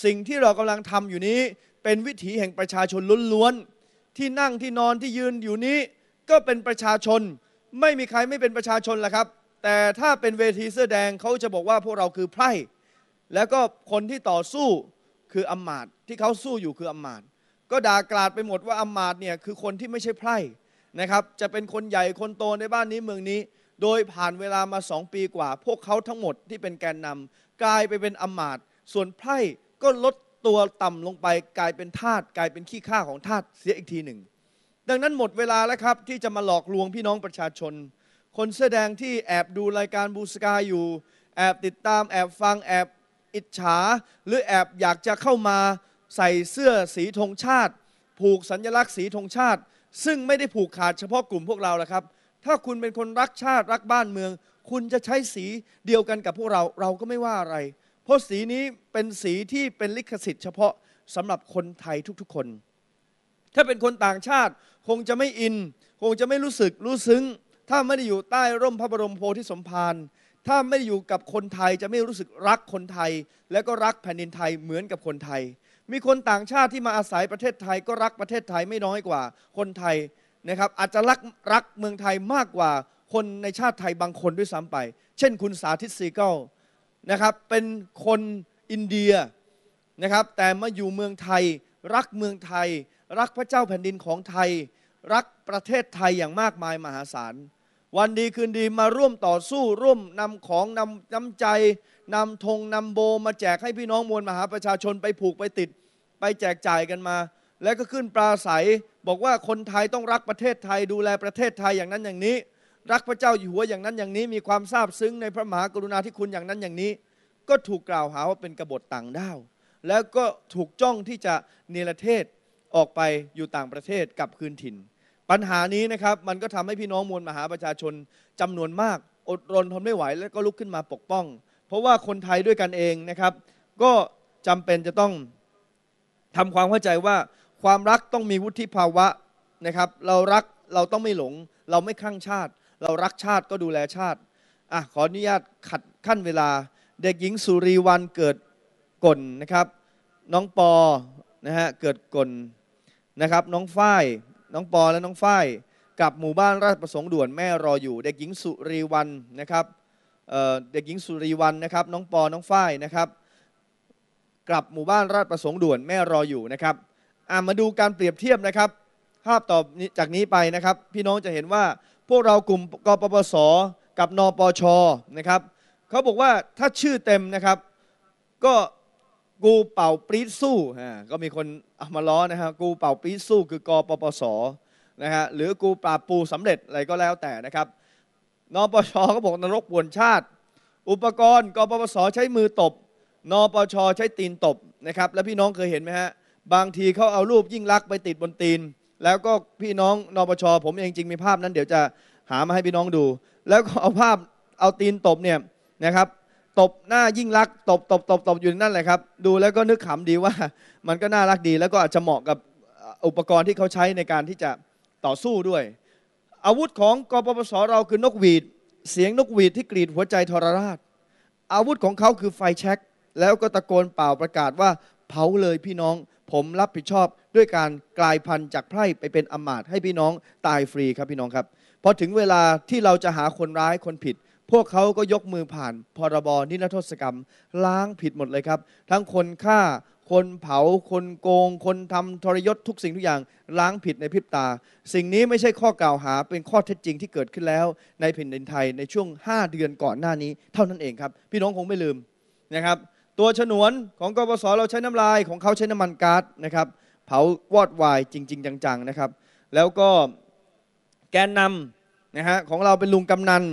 สิ่งที่เรากำลังทำอยู่นี้ เป็นวิถีแห่งประชาชนล้วนๆที่นั่งที่นอนที่ยืนอยู่นี้ ก็เป็นประชาชนไม่มีใครไม่เป็นประชาชนแหละครับ แต่ถ้าเป็นเวทีเสื้อแดงเขาจะบอกว่าพวกเราคือไพร่แล้วก็คนที่ต่อสู้คืออามาตที่เขาสู้อยู่คืออามาตก็ด่ากลาดไปหมดว่าอามาตเนี่ยคือคนที่ไม่ใช่ไพร่นะครับ จะเป็นคนใหญ่คนโตในบ้านนี้เมืองนี้โดยผ่านเวลามาสองปีกว่า พวกเขาทั้งหมดที่เป็นแกนนำกลายไปเป็นอมาตส่วนไพร่ก็ลดตัวต่ำลงไปกลายเป็นทาสกลายเป็นขี้ข้าของทาสเสียอีกทีหนึ่ง ดังนั้นหมดเวลาแล้วครับ ที่จะมาหลอกลวงพี่น้องประชาชน คนเสื้อแดงที่แอบดูรายการบูสกาอยู่ แอบติดตามแอบฟังแอบอิจฉาหรือแอบอยากจะเข้ามาใส่เสื้อสีธงชาติ ผูกสัญลักษณ์สีธงชาติ ซึ่งไม่ได้ผูกขาดเฉพาะกลุ่มพวกเราและครับถ้าคุณเป็นคนรักชาติรักบ้านเมือง คุณจะใช้สีเดียวกันกับพวกเราเราก็ไม่ว่าอะไร เพราะสีนี้เป็นสีที่เป็นลิขสิทธิ์เฉพาะสำหรับคนไทยทุกๆ คน ถ้าเป็นคนต่างชาติ คงจะไม่อิน คงจะไม่รู้สึกรู้ซึ้ง ถ้าไม่ได้อยู่ใต้ร่มพระบรมโพธิสมภารถ้าไม่ได้อยู่กับคนไทยจะไม่รู้สึกรักคนไทย และก็รักแผ่นดินไทยเหมือนกับคนไทย มีคนต่างชาติที่มาอาศัยประเทศไทยก็รักประเทศไทยไม่น้อยกว่าคนไทยนะครับอาจจะรักรักเมืองไทยมากกว่าคนในชาติไทยบางคนด้วยซ้ำไป เช่นคุณสาธิตรีเก้านะครับเป็นคนอินเดียนะครับแต่มาอยู่เมืองไทย รักเมืองไทย รักพระเจ้าแผ่นดินของไทย รักประเทศไทยอย่างมากมายมหาศาลวันดีคืนดีมาร่วมต่อสู้ร่วมนำของนำน้ำใจนำธงนำโบมาแจกให้พี่น้องมวลมหาประชาชนไปผูกไปติดไปแจกจ่ายกันมาแล้วก็ขึ้นปราศัยบอกว่าคนไทยต้องรักประเทศไทยดูแลประเทศไทยอย่างนั้นอย่างนี้ รักพระเจ้าอยู่หัวอย่างนั้นอย่างนี้มีความซาบซึ้งในพระมหากรุณาธิคุณอย่างนั้นอย่างนี้ ก็ถูกกล่าวหาว่าเป็นกบฏต่างด้าวแล้วก็ถูกจ้องที่จะเนรเทศออกไปอยู่ต่างประเทศกับคืนถิ่น ปัญหานี้นะครับมันก็ทำให้พี่น้องมวลมหาประชาชน จำนวนมาก อดรนทนไม่ไหว แล้วก็ลุกขึ้นมาปกป้อง เพราะว่าคนไทยด้วยกันเองนะครับ ก็จำเป็นจะต้องทำความเข้าใจว่าความรักต้องมีวุฒิภาวะนะครับ เรารักเราต้องไม่หลง เราไม่คลั่งชาติ เรารักชาติก็ดูแลชาติอ่ะขออนุญาตขัดขั้นเวลา เด็กหญิงสุรีวันเกิดก่นนะครับ น้องปอนะฮะเกิดก่นนะครับ น้องฝ้ายน้องปอและน้องฝ้ายกลับหมู่บ้านราชประสงค์ด่วนแม่รออยู่ เด็กหญิงสุรีวันนะครับเด็กหญิงสุรีวันนะครับ น้องปอน้องฝ้ายนะครับ กลับหมู่บ้านราชประสงค์ด่วนแม่รออยู่นะครับมาดูการเปรียบเทียบนะครับ ภาพต่อจากนี้ไปนะครับ พี่น้องจะเห็นว่าพวกเรากลุ่มกปปสกับนปชนะครับเขาบอกว่าถ้าชื่อเต็มนะครับ ก็กูเป่าปรีดสู้ฮะก็มีคนเอามาล้อนะครับกูเป่าปรีดสู้ คือกปปสนะฮะหรือกูปราบปูสำเร็จอะไรก็แล้วแต่นะครับนปชก็บอกนรกบวนชาติ อุปกรณ์กปปสใช้มือตบนปชใช้ตีนตบนะครับแล้วพี่น้องเคยเห็นไหมฮะบางทีเขาเอารูปยิ่งลักษณ์ไปติดบนตีน แล้วก็พี่น้องนปช ผมเองจริงมีภาพนั้นเดี๋ยวจะหามาให้พี่น้องดู แล้วก็เอาภาพเอาตีนตบเนี่ยนะครับ ตบหน้ายิ่งรัก ตบตบตบตบอยู่นั่นแหละครับดูแล้วก็นึกขำดีว่า มันก็น่ารักดี แล้วก็อาจจะเหมาะกับอุปกรณ์ที่เขาใช้ในการที่จะต่อสู้ด้วย อาวุธของกปปสเราคือนกหวีด เสียงนกหวีดที่กรีดหัวใจทรราช อาวุธของเขาคือไฟแช็กแล้วก็ตะโกนเป่าประกาศว่าเผาเลยพี่น้องผมรับผิดชอบด้วยการกลายพันธุ์จากไพร่ไปเป็นอมาตให้พี่น้องตายฟรีครับพี่น้องครับ พอถึงเวลาที่เราจะหาคนร้ายคนผิด พวกเขาก็ยกมือผ่านพรบนิรโทษกรรม ล้างผิดหมดเลยครับ ทั้งคนฆ่า คนเผาคนโกง คนทำทรยศทุกสิ่งทุกอย่าง ล้างผิดในพริบตา สิ่งนี้ไม่ใช่ข้อกล่าวหาเป็นข้อเท็จจริงที่เกิดขึ้นแล้วในแผ่นดินไทยในช่วง 5 เดือนก่อนหน้านี้เท่านั้นเองครับ พี่น้องคงไม่ลืมนะครับตัวฉนวนของกบสเราใช้น้ำลายของเขาใช้น้ำมันก๊าซนะครับเผาวอดวายจริง ๆ จังๆนะครับแล้วก็แกนนำนะฮะของเราเป็นลุงกำนัน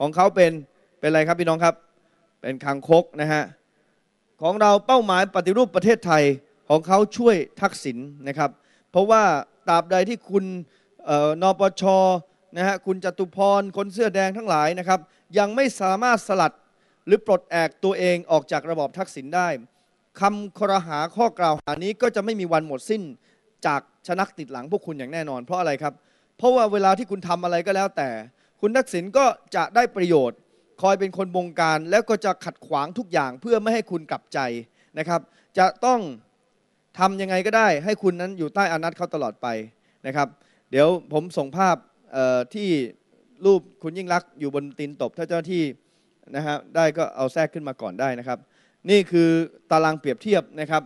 ของเขาเป็น เป็นอะไรครับพี่น้องครับเป็นคางคกนะฮะของเราเป้าหมายปฏิรูปประเทศไทยของเขาช่วยทักษิณนะครับ เพราะว่าตราบใดที่คุณนปชนะฮะคุณจตุพรคนเสื้อแดงทั้งหลายนะครับยังไม่สามารถสลัดรือปลดแอกตัวเองออกจากระบอบทักษิณได้คำครหาข้อกล่าวหานี้ก็จะไม่มีวันหมดสิ้นจากชนักติดหลังพวกคุณอย่างแน่นอน เพราะอะไรครับเพราะว่าเวลาที่คุณทำอะไรก็แล้ว แต่ คุณทักษิณก็จะได้ประโยชน์ คอยเป็นคนบงการ แล้วก็จะขัดขวางทุกอย่าง เพื่อไม่ให้คุณกลับใจนะครับจะต้องทํำยังไงก็ได้ ให้คุณนั้นอยู่ใต้อานัตเขาตลอดไปนะครับ เดี๋ยวผมส่งภาพที่รูปคุณยิ่งรักอยู่บนตีนตบถ้าเจ้าหน้าที่นะฮะได้ก็เอาแทรกขึ้นมาก่อนได้นะครับ นี่คือตารางเปรียบเทียบนะครับ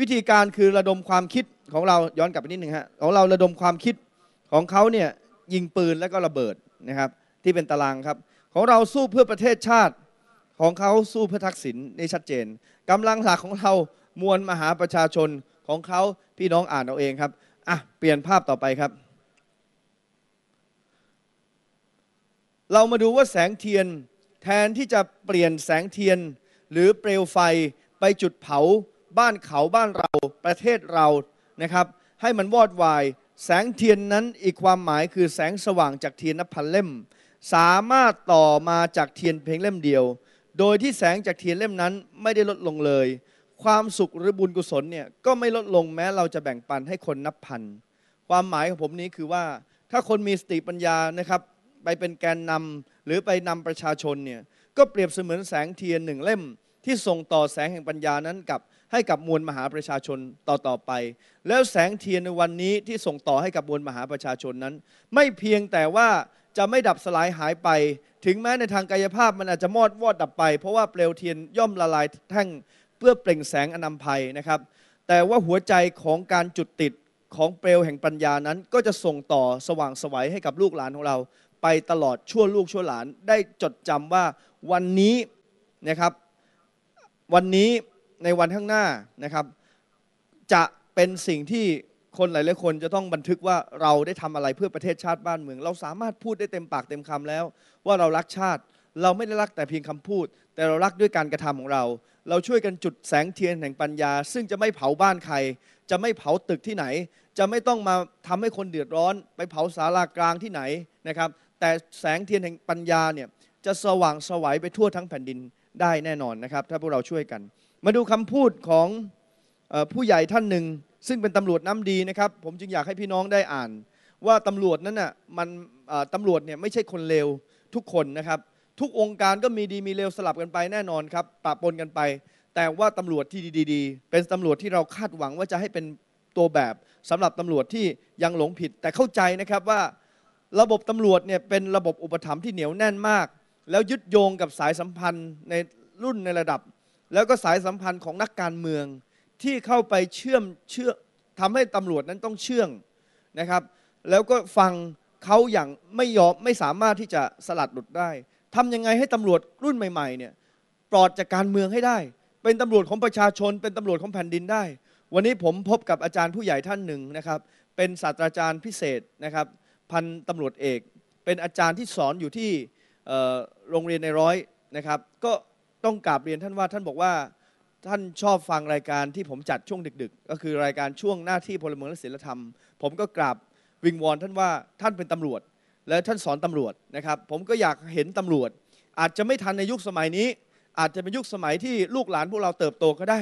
วิธีการคือระดมความคิดของเราย้อนกลับไปนิดหนึ่งฮะของเราระดมความคิดของเขาเนี่ยยิงปืนแล้วก็ระเบิดนะครับที่เป็นตารางครับของเราสู้เพื่อประเทศชาติ ของเขาสู้เพื่อทักษิณนี่ชัดเจน กำลังหลักของเรา มวลมหาประชาชนของเขาพี่น้องอ่านเอาเองครับอ่ะเปลี่ยนภาพต่อไปครับ เรามาดูว่าแสงเทียนแทนที่จะเปลี่ยนแสงเทียนหรือเปลวไฟไปจุดเผา บ้านเขาบ้านเราประเทศเรานะครับ ให้มันวอดวายแสงเทียนนั้นอีกความหมายคือแสงสว่างจากเทียนนับพันเล่ม สามารถต่อมาจากเทียนเพียงเล่มเดียว โดยที่แสงจากเทียนเล่มนั้น ไม่ได้ลดลงเลย ความสุขหรือบุญกุศลเนี่ยก็ไม่ลดลงแม้เราจะแบ่งปันให้คนนับพันความหมายของผมนี้คือว่า ถ้าคนมีสติปัญญานะครับไปเป็นแกนนำหรือไปนำประชาชนเนี่ยก็เปรียบเสมือนแสงเทียนหนึ่งเล่ม ที่ส่งต่อแสงแห่งปัญญานั้นกับให้กับมวลมหาประชาชนต่อต่อไป แล้วแสงเทียนในวันนี้ที่ส่งต่อให้กับมวลมหาประชาชนนั้น ไม่เพียงแต่ว่าจะไม่ดับสลายหายไป ถึงแม้ในทางกายภาพมันอาจจะมอดวอดดับไปเพราะว่าเปลวเทียนย่อมละลายแท่งเพื่อเปล่งแสงอนัมภัยนะครับแต่ว่าหัวใจของการจุดติดของเปลวแห่งปัญญานั้น ก็จะส่งต่อสว่างสวัยให้กับลูกหลานของเราไปตลอดชั่วลูกชั่วหลานได้จดจำว่าวันนี้นะครับวันนี้ในวันข้างหน้านะครับ จะเป็นสิ่งที่คนหลาย ๆ คนจะต้องบันทึกว่าเราได้ทำอะไรเพื่อประเทศชาติบ้านเมือง เราสามารถพูดได้เต็มปากเต็มคำแล้ว ว่าเรารักชาติเราไม่ได้รักแต่เพียงคำพูด แต่เรารักด้วยการกระทำของเรา เราช่วยกันจุดแสงเทียนแห่งปัญญา ซึ่งจะไม่เผาบ้านใคร จะไม่เผาตึกที่ไหน จะไม่ต้องมาทำให้คนเดือดร้อน ไปเผาศาลากลางที่ไหนนะครับแต่แสงเทียนแห่งปัญญาเนี่ยจะสว่างสวัยไปทั่วทั้งแผ่นดินได้แน่นอนนะครับ ถ้าพวกเราช่วยกัน มาดูคำพูดของผู้ใหญ่ท่านหนึ่ง ซึ่งเป็นตำรวจน้ำดีนะครับ ผมจึงอยากให้พี่น้องได้อ่าน ว่าตำรวจนั้นน่ะมันตำรวจเนี่ยไม่ใช่คนเลวทุกคนนะครับ ทุกองค์การก็มีดีมีเลวสลับกันไปแน่นอนครับปะปนกันไป แต่ว่าตำรวจที่ดีๆเป็นตำรวจที่เราคาดหวังว่าจะให้เป็นตัวแบบสำหรับตำรวจที่ยังหลงผิดแต่เข้าใจนะครับว่าระบบตำรวจเนี่ยเป็นระบบอุปถัมภ์ที่เหนียวแน่นมาก แล้วยึดโยงกับสายสัมพันธ์ในรุ่นในระดับ แล้วก็สายสัมพันธ์ของนักการเมือง ที่เข้าไปเชื่อมเชื่อทำให้ตำรวจนั้นต้องเชื่องนะครับ แล้วก็ฟังเขาอย่างไม่ยอมไม่สามารถที่จะสลัดหลุดได้ทำยังไงให้ตำรวจรุ่นใหม่ๆเนี่ย ปลอดจากการเมืองให้ได้ เป็นตำรวจของประชาชนเป็นตำรวจของแผ่นดินได้ วันนี้ผมพบกับอาจารย์ผู้ใหญ่ท่านหนึ่งนะครับ เป็นศาสตราจารย์พิเศษนะครับพันตำรวจเอกเป็นอาจารย์ที่สอนอยู่ที่โรงเรียนในร้อยนะครับก็ต้องกราบเรียนท่านว่า ท่านบอกว่าท่านชอบฟังรายการที่ผมจัดช่วงดึก ๆ ก็คือรายการช่วงหน้าที่พลเมืองและศิลธรรม ผมก็กราบวิงวอนท่านว่า ท่านเป็นตำรวจและท่านสอนตำรวจนะครับผมก็อยากเห็นตำรวจ อาจจะไม่ทันในยุคสมัยนี้ อาจจะเป็นยุคสมัยที่ลูกหลานพวกเราเติบโตก็ได้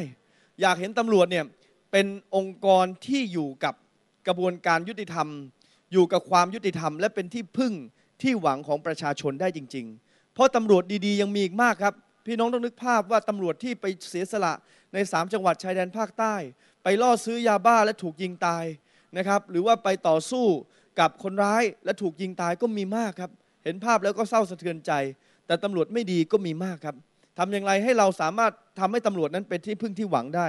อยากเห็นตำรวจเนี่ยเป็นองค์กรที่อยู่กับกระบวนการยุติธรรมอยู่กับความยุติธรรมและเป็นที่พึ่งที่หวังของประชาชนได้จริงๆ เพราะตำรวจดีๆยังมีอีกมากครับ พี่น้องต้องนึกภาพว่าตำรวจที่ไปเสียสละใน 3 จังหวัดชายแดนภาคใต้ ไปล่อซื้อยาบ้าและถูกยิงตาย นะครับ หรือว่าไปต่อสู้กับคนร้ายและถูกยิงตายก็มีมากครับ เห็นภาพแล้วก็เศร้าสะเทือนใจ แต่ตำรวจไม่ดีก็มีมากครับทำอย่างไรให้เราสามารถทำให้ตำรวจนั้นเป็นที่พึ่งที่หวังได้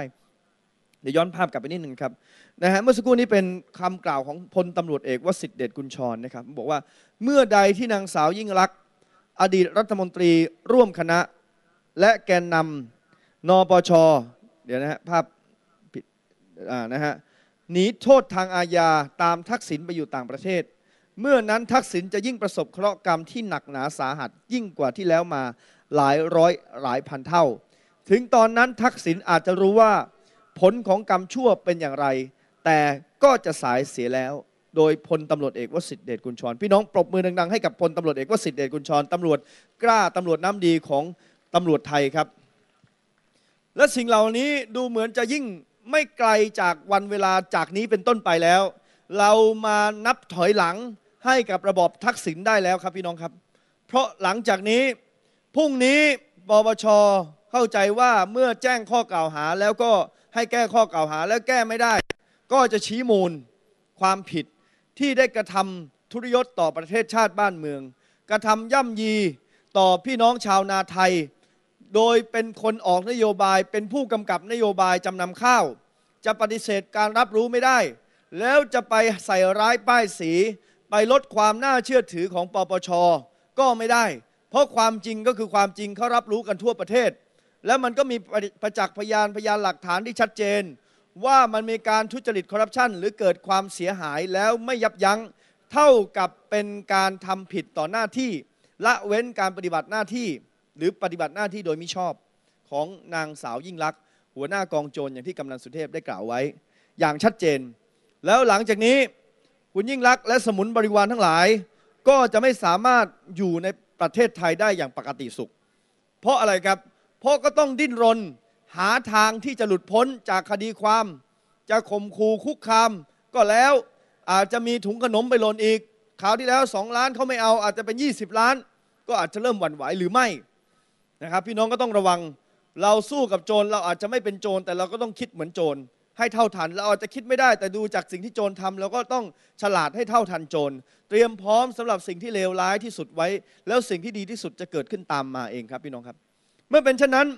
ดี๋ยวย้อนภาพกลับไปนิดหนึ่งครับนะฮะเมื่อสักครู่นี้เป็นคำกล่าวของพลตำรวจเอกวสิทธิเดชกุลชรนะครับ บอกว่าเมื่อใดที่นางสาวยิ่งรักอดีตรัฐมนตรีร่วมคณะ และแกนนำนปช เดี๋ยวนะฮะภาพผิดอ่านะฮะหนีโทษทางอาญาตามทักษิณไปอยู่ต่างประเทศ เมื่อนั้นทักษิณจะยิ่งประสบเคราะห์กรรมที่หนักหนาสาหัส ยิ่งกว่าที่แล้วมาหลายร้อยหลายพันเท่า ถึงตอนนั้นทักษิณอาจจะรู้ว่าผลของกรรมชั่วเป็นอย่างไร แต่ก็จะสายเสียแล้วโดยพลตำรวจเอกวสิทธิเดชกุลชรพี่น้องปรบมือดังๆให้กับพลตำรวจเอกวสิทธิเดชกุลชรตำรวจกล้าตำรวจน้ำดีของตำรวจไทยครับ และสิ่งเหล่านี้ดูเหมือนจะยิ่งไม่ไกลจากวันเวลาจากนี้เป็นต้นไปแล้ว เรามานับถอยหลังให้กับระบบทักษิณได้แล้วครับพี่น้องครับ เพราะหลังจากนี้พรุ่งนี้ปปชเข้าใจว่าเมื่อแจ้งข้อกล่าวหาแล้วก็ให้แก้ข้อกล่าวหาแล้วแก้ไม่ได้ ก็จะชี้มูลความผิดที่ได้กระทำทุรยศต่อประเทศชาติบ้านเมือง กระทำย่ำยีต่อพี่น้องชาวนาไทย โดยเป็นคนออกนโยบายเป็นผู้กำกับนโยบายจำนำข้าว จะปฏิเสธการรับรู้ไม่ได้ แล้วจะไปใส่ร้ายป้ายสีไปลดความน่าเชื่อถือของปปช ก็ไม่ได้ เพราะความจริงก็คือความจริงเขารับรู้กันทั่วประเทศและมันก็มีประจักษ์พยานพยานหลักฐานที่ชัดเจน ว่ามันมีการทุจริตคอร์รัปชันหรือเกิดความเสียหายแล้วไม่ยับยั้งเท่ากับเป็นการทำผิดต่อหน้าที่ ละเว้นการปฏิบัติหน้าที่ หรือปฏิบัติหน้าที่โดยมิชอบ ของนางสาวยิ่งลักษณ์หัวหน้ากองโจรอย่างที่กำนันสุเทพได้กล่าวไว้อย่างชัดเจน แล้วหลังจากนี้ คุณยิ่งลักษณ์และสมุนบริวารทั้งหลาย ก็จะไม่สามารถอยู่ในประเทศไทยได้อย่างปกติสุข เพราะอะไรครับราะก็ต้องดิ้นรนหาทางที่จะหลุดพ้นจากคดีความจะข่มขู่คุกคามก็แล้วอาจจะมีถุงขนมไปหล่นอีกคราวที่แล้วสองล้านเขาไม่เอาอาจจะเป็น 20 ล้าน ก็อาจจะเริ่มหวั่นไหวหรือไม่นะครับ พี่น้องก็ต้องระวังเราสู้กับโจรเราอาจจะไม่เป็นโจรแต่เราก็ต้องคิดเหมือนโจรให้เท่าทัน เราอาจจะคิดไม่ได้แต่ดูจากสิ่งที่โจรทำเราก็ต้องฉลาดให้เท่าทันโจรเตรียมพร้อมสำหรับสิ่งที่เลวร้ายที่สุดไว้ แล้วสิ่งที่ดีที่สุดจะเกิดขึ้นตามมาเองครับพี่น้องครับเมื่อเป็นเช่นนั้น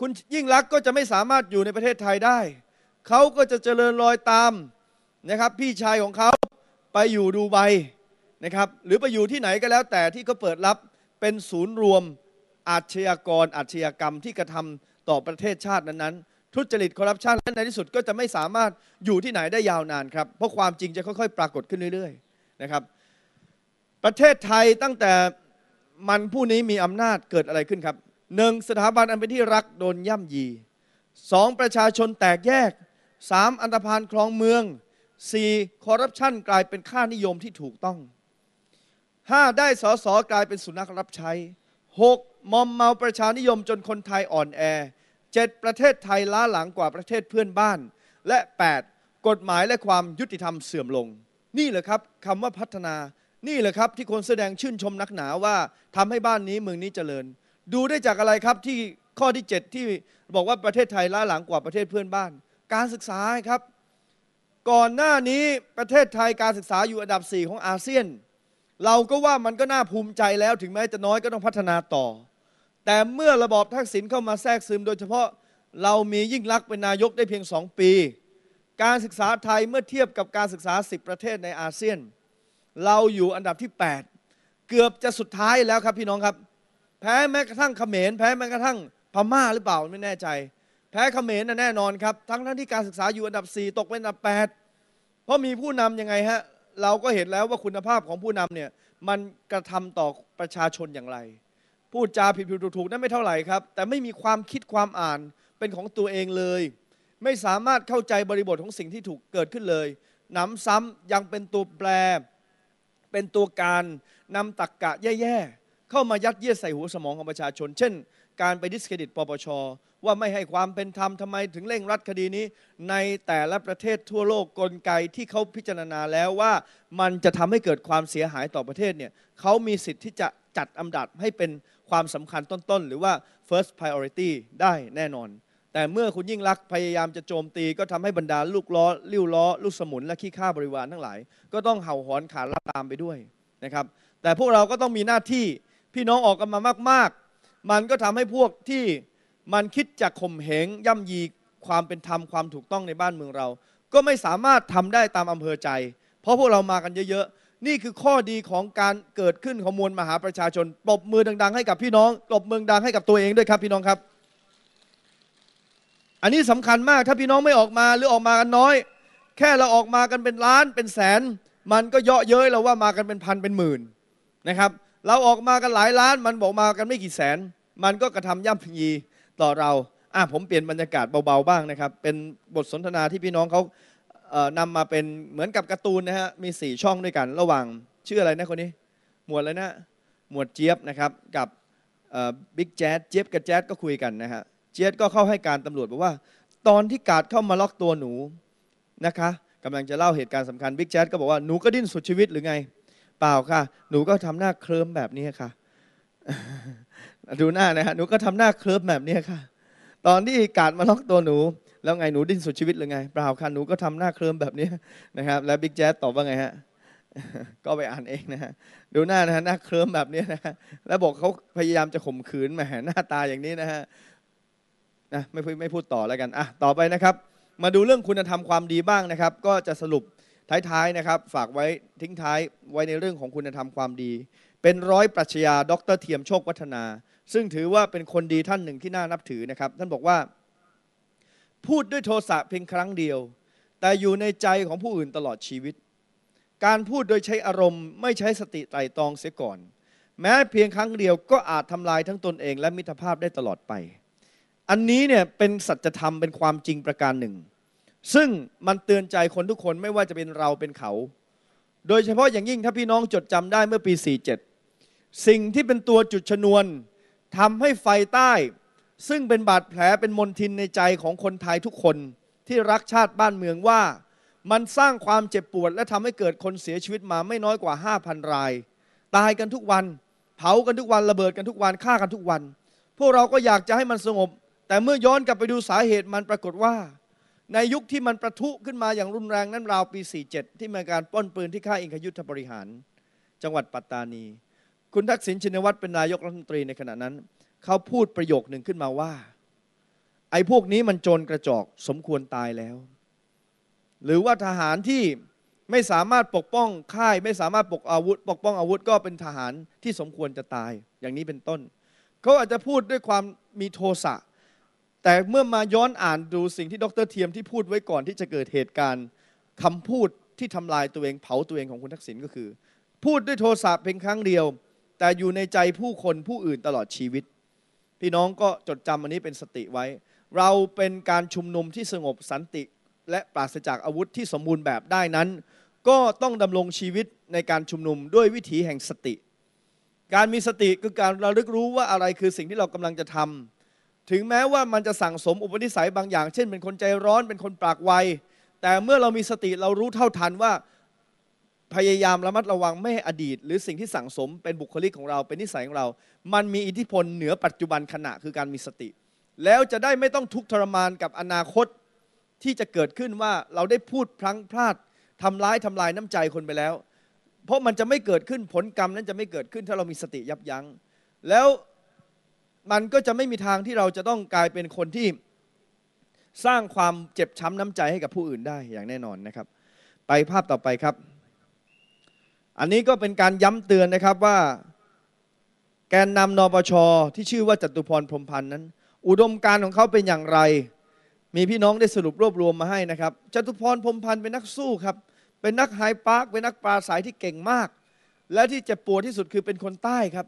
คุณยิ่งรักก็จะไม่สามารถอยู่ในประเทศไทยได้ เขาก็จะเจริญรอยตามนะครับ พี่ชายของเขาไปอยู่ดูไบนะครับ หรือไปอยู่ที่ไหนก็แล้ว แต่ที่เขาเปิดรับเป็นศูนย์รวม อาชญากรอาชญากรรมที่กระทำต่อประเทศชาตินั้นๆทุจริตคอร์รัปชันและในที่สุดก็จะไม่สามารถอยู่ที่ไหนได้ยาวนานครับเพราะความจริงจะค่อย ๆ ปรากฏขึ้นเรื่อย ๆนะครับ ประเทศไทยตั้งแต่มันผู้นี้มีอำนาจเกิดอะไรขึ้นครับหนึ่งสถาบันอันเป็นที่รักโดนย่ำยีสองประชาชนแตกแยกสามอันธพาลคลองเมืองสี่คอร์รัปชันกลายเป็นค่านิยมที่ถูกต้องห้าได้สอสอกลายเป็นสุนัขรับใช้หกมอมเมาประชานิยมจนคนไทยอ่อนแอเจ็ดประเทศไทยล้าหลังกว่าประเทศเพื่อนบ้าน และแปดกฎหมายและความยุติธรรมเสื่อมลง นี่แหละครับคำว่าพัฒนานี่แหละครับ ที่คนแสดงชื่นชมนักหนาว่าทำให้บ้านนี้เมืองนี้เจริญ ดูได้จากอะไรครับที่ข้อที่ 7 ที่บอกว่าประเทศไทยล้าหลังกว่าประเทศเพื่อนบ้าน การศึกษาครับ ก่อนหน้านี้ประเทศไทยการศึกษาอยู่อันดับ4ของอาเซียน เราก็ว่ามันก็น่าภูมิใจแล้วถึงแม้จะน้อยก็ต้องพัฒนาต่อ แต่เมื่อระบอบทักษิณเข้ามาแทรกซึมโดยเฉพาะเรามียิ่งลักษณ์เป็นนายกได้เพียง 2 ปี การศึกษาไทยเมื่อเทียบกับการศึกษา 10 ประเทศในอาเซียนเราอยู่อันดับที่ 8 เกือบจะสุดท้ายแล้วครับพี่น้องครับ แพ้แม้กระทั่งเขมรแพ้แม้กระทั่งพม่าหรือเปล่าไม่แน่ใจ แพ้เขมรนะแน่นอนครับทั้งทั้งที่การศึกษาอยู่อันดับ 4 ตกเป็นอันดับ8เพราะมีผู้นำยังไงฮะเราก็เห็นแล้วว่าคุณภาพของผู้นำเนี่ยมันกระทำต่อประชาชนอย่างไร พูดจาผิดผิดถูกๆนั่นไม่เท่าไหร่ครับ แต่ไม่มีความคิดความอ่านเป็นของตัวเองเลย ไม่สามารถเข้าใจบริบทของสิ่งที่ถูกเกิดขึ้นเลยหนำซ้ำยังเป็นตัวแปรเป็นตัวการนำตักกะแย่ๆ เข้ามายัดเยียดใส่หัวสมองของประชาชน เช่น การไปดิสเครดิตปปชว่าไม่ให้ความเป็นธรรมทำไมถึงเร่งรัดคดีนี้ในแต่ละประเทศทั่วโลกกลไกที่เขาพิจารณาแล้วว่ามันจะทำให้เกิดความเสียหายต่อประเทศเนี่ยเขามีสิทธิ์ที่จะจัดอันดับให้เป็นความสำคัญต้นๆ หรือว่า first priority ได้แน่นอนแต่เมื่อคุณยิ่งรักพยายามจะโจมตี ก็ทำให้บรรดาลูกล้อลิ้วล้อ ลูกสมุนและขี้ข้าบริวารทั้งหลาย ก็ต้องเห่า หอนขานรับตามไปด้วยนะครับ แต่พวกเราก็ต้องมีหน้าที่พี่น้องออกกันมา มาก ๆ มันก็ทำให้พวกที่มันคิดจะข่มเหงย่ำยีความเป็นธรรม ความถูกต้องในบ้านเมืองเรา ก็ไม่สามารถทำได้ตามอำเภอใจ เพราะพวกเรามากันเยอะๆนี่คือข้อดีของการเกิดขึ้นของมวลมหาประชาชนปรบมือดังๆ ให้กับพี่น้องปรบมือดังให้กับตัวเองด้วยครับพี่น้องครับอันนี้สำคัญมากถ้าพี่น้องไม่ออกมาหรือออกมากันน้อย แค่เราออกมากันเป็นล้านเป็นแสน มันก็เยาะเย้ยเราว่ามากันเป็นพันเป็นหมื่นนะครับ เราออกมากันหลายล้าน มันบอกมากันไม่กี่แสน มันก็กระทำย่ำยีต่อเราอ่ะผมเปลี่ยนบรรยากาศเบาๆบ้างนะครับ เป็นบทสนทนาที่พี่น้องเขานำมาเป็นเหมือนกับการ์ตูนนะฮะมีสี่ช่องด้วยกันระหว่างชื่ออะไรนะคนนี้หมวดอะไรนะ หมวดเจี๊ยบนะครับกับบิ๊กแจ๊ดเจี๊ยบกับแจ๊ดก็คุยกันนะฮะเจียดก็เข้าให้การตำรวจบอกว่า ตอนที่กาดเข้ามาล็อกตัวหนู นะคะกำลังจะเล่าเหตุการณ์สำคัญบิ๊กแจ๊ดก็บอกว่าหนูก็ดิ้นสุดชีวิตหรือไงเปล่าค่ะ หนูก็ทำหน้าเคลิ้มแบบนี้ค่ะ ดูหน้านะฮะหนูก็ทำหน้าเคลิ้มแบบนี้ค่ะ ตอนที่กาดมาล็อกตัวหนูแล้วไงหนูดิ้นสุดชีวิตหรือไง เปล่าค่ะหนูก็ทำหน้าเคลิ้มแบบนี้นะครับแล้วบิ๊กแจ๊ดตอบว่าไงฮะก็ไปอ่านเองนะฮะดูหน้านะฮะหน้าเคลิ้มแบบนี้นะฮะแล้วบอกเขาพยายามจะข่มขืนแหมหน้าตาอย่างนี้นะฮะนะไม่พูดไม่พูดต่อแล้วกันอ่ะต่อไปนะครับ มาดูเรื่องคุณธรรมความดีบ้างนะครับ ก็จะสรุปท้ายๆนะครับฝากไว้ทิ้งท้ายไว้ในเรื่องของคุณธรรมความดี เป็นร้อยปรัชญา ดรเทียมโชควัฒนา ซึ่งถือว่าเป็นคนดีท่านหนึ่งที่น่านับถือนะครับ ท่านบอกว่า พูดด้วยโทสะเพียงครั้งเดียว แต่อยู่ในใจของผู้อื่นตลอดชีวิต การพูดโดยใช้อารมณ์ไม่ใช้สติไตรตรองเสียก่อน แม้เพียงครั้งเดียว ก็อาจทำลายทั้งตนเอง และมิตรภาพได้ตลอดไปอันนี้เนี่ยเป็นสัจธรรมเป็นความจริงประการหนึ่ง ซึ่งมันเตือนใจคนทุกคนไม่ว่าจะเป็นเราเป็นเขา โดยเฉพาะอย่างยิ่งถ้าพี่น้องจดจำได้เมื่อปี 47 สิ่งที่เป็นตัวจุดชนวนทำให้ไฟใต้ ซึ่งเป็นบาดแผลเป็นมนทินในใจของคนไทยทุกคน ที่รักชาติบ้านเมืองว่า มันสร้างความเจ็บปวดและทำให้เกิดคนเสียชีวิตมาไม่น้อยกว่า 5,000 ราย ตายกันทุกวัน เผากันทุกวันระเบิดกันทุกวันฆ่ากันทุกวัน พวกเราก็อยากจะให้มันสงบแต่เมื่อย้อนกลับไปดูสาเหตุมันปรากฏว่า ในยุคที่มันประทุขึ้นมาอย่างรุนแรงนั้นราวปี 47 ที่มีการป้นปืนที่ค่ายอิงคยุทธบริหาร จังหวัดปัตตานี คุณทักษิณชินวัตรเป็นนายกรัฐมนตรีในขณะนั้น เขาพูดประโยคหนึ่งขึ้นมาว่า ไอ้พวกนี้มันโจรกระจอก สมควรตายแล้ว หรือว่าทหารที่ไม่สามารถปกป้องค่าย ไม่สามารถปกอาวุธปกป้องอาวุธก็เป็นทหารที่สมควรจะตายอย่างนี้เป็นต้นเขาอาจจะพูดด้วยความมีโทสะแต่เมื่อมาย้อนอ่านดูสิ่งที่ดรเทียมที่พูดไว้ก่อนที่จะเกิดเหตุการณ์คำพูดที่ทำลายตัวเองเผาตัวเองของคุณทักษิณก็คือ พูดด้วยโทรศัพท์เพียงครั้งเดียว แต่อยู่ในใจผู้คนผู้อื่นตลอดชีวิต พี่น้องก็จดจำอันนี้เป็นสติไว้ เราเป็นการชุมนุมที่สงบสันติ และปราศจากอาวุธที่สมบูรณ์แบบได้นั้น ก็ต้องดำรงชีวิตในการชุมนุมด้วยวิถีแห่งสติ การมีสติคือการระลึกรู้ว่าอะไรคือสิ่งที่เรากำลังจะทำถึงแม้ว่ามันจะสั่งสมอุปนิสัยบางอย่าง เช่นเป็นคนใจร้อนเป็นคนปากไว แต่เมื่อเรามีสติเรารู้เท่าทันว่าพยายามระมัดระวังไม่ให้อดีต หรือสิ่งที่สั่งสมเป็นบุคลิกของเราเป็นนิสัยของเรา มันมีอิทธิพลเหนือปัจจุบันขณะคือการมีสติ แล้วจะได้ไม่ต้องทุกข์ทรมานกับอนาคต ที่จะเกิดขึ้นว่าเราได้พูดพลั้งพลาดทำร้ายทำลายน้ำใจคนไปแล้ว เพราะมันจะไม่เกิดขึ้นผลกรรมนั้นจะไม่เกิดขึ้นถ้าเรามีสติยับยัง้งแล้วมันก็จะไม่มีทางที่เราจะต้องกลายเป็นคนที่ สร้างความเจ็บช้ำน้ำใจให้กับผู้อื่นได้อย่างแน่นอนนะครับ ไปภาพต่อไปครับ อันนี้ก็เป็นการย้ำเตือนนะครับว่าแกนนำนปชที่ชื่อว่าจตุพรพรมพันธ์นั้น อุดมการของเขาเป็นอย่างไร มีพี่น้องได้สรุปรวบรวมมาให้นะครับจตุพรพรมพันธ์เป็นนักสู้ครับ เป็นนักไฮปาร์คเป็นนักปราศัยที่เก่งมาก และที่เจ็บปวดที่สุดคือเป็นคนใต้ครับ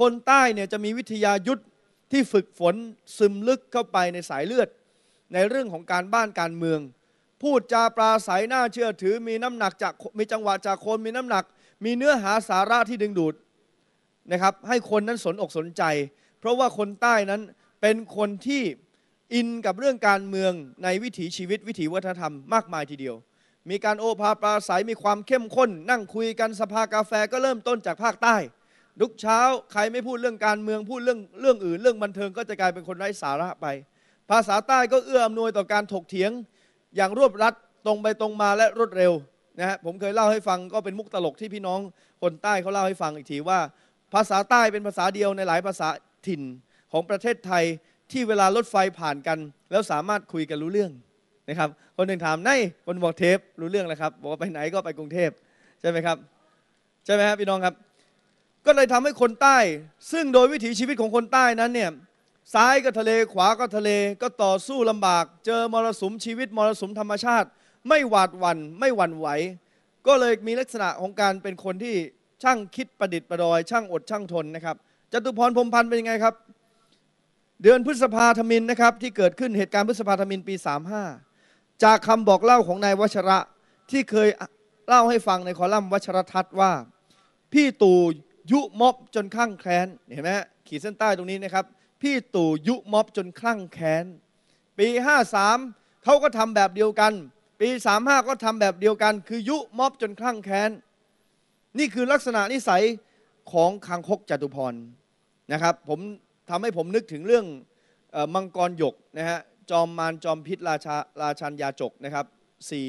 คนใต้เนี่ยจะมีวิทยายุทธที่ฝึกฝนซึมลึกเข้าไปในสายเลือด ในเรื่องของการบ้านการเมือง พูดจาปราศัย น่าเชื่อถือ มีน้ำหนักจากมีจังหวะจากคนมีน้ำหนัก มีเนื้อหาสาระที่ดึงดูดนะครับให้คนนั้นสนอกสนใจ เพราะว่าคนใต้นั้นเป็นคนที่อินกับเรื่องการเมืองในวิถีชีวิตวิถีวัฒนธรรมมากมายทีเดียว มีการโอภาปราศัยมีความเข้มข้นนั่งคุยกันสภากาแฟก็เริ่มต้นจากภาคใต้ทุกเช้าใครไม่พูดเรื่องการเมืองพูดเรื่องเรื่องอื่นเรื่องบันเทิงก็จะกลายเป็นคนไร้สาระไป ภาษาใต้ก็เอื้ออำนวยต่อการถกเถียงอย่างรวบรัดตรงไปตรงมาและรวดเร็วนะฮะผมเคยเล่าให้ฟังก็เป็นมุกตลกที่พี่น้อง คนใต้เขาเล่าให้ฟังอีกทีว่า ภาษาใต้เป็นภาษาเดียวในหลายภาษาถิ่นของประเทศไทยที่เวลารถไฟผ่านกัน แล้วสามารถคุยกันรู้เรื่องนะครับ คนหนึ่งถามในคนบอกเทปรู้เรื่องแล้วครับบอกว่าไปไหนก็ไปกรุงเทพใช่ไหมครับใช่ไหมครับพี่น้องครับก็เลยทำให้คนใต้ ซึ่งโดยวิถีชีวิตของคนใต้นั้นเนี่ยซ้ายก็ทะเลขวาก็ทะเลก็ต่อสู้ลำบาก เจอมรสุมชีวิต มรสุมธรรมชาติ ไม่หวาดหวัน่นไม่หวั่นไหวก็เลยมีลักษณะของการเป็นคนที่ช่างคิดประดิษฐ์ประดอย ช่างอดช่างทนนะครับจตุพรพรมพันธ์เป็นยังไงครับ เดือนพฤษภาธมินนะครับที่เกิดขึ้นเหตุการณ์พฤษภาธมินปี35จากคำบอกเล่าของนายวชระที่เคยเล่าให้ฟังในคอลัมน์วชรทัศน์ว่าพี่ตู่ยุม็อบจนคลั่งแค้นเห็นไหมขีดเส้นใต้ตรงนี้นะครับพี่ตู่ยุม็อบจนคลั่งแค้นปี 53 เขาก็ทำแบบเดียวกัน ปี 35 ก็ทำแบบเดียวกันคือยุม็อบจนคลั่งแค้นนี่คือลักษณะนิสัยของคังคกจตุพรนะครับผมทำให้ผมนึกถึงเรื่องมังกรหยกนะฮะจอมมารจอมพิษราชาราชันยาจกนะครับสี่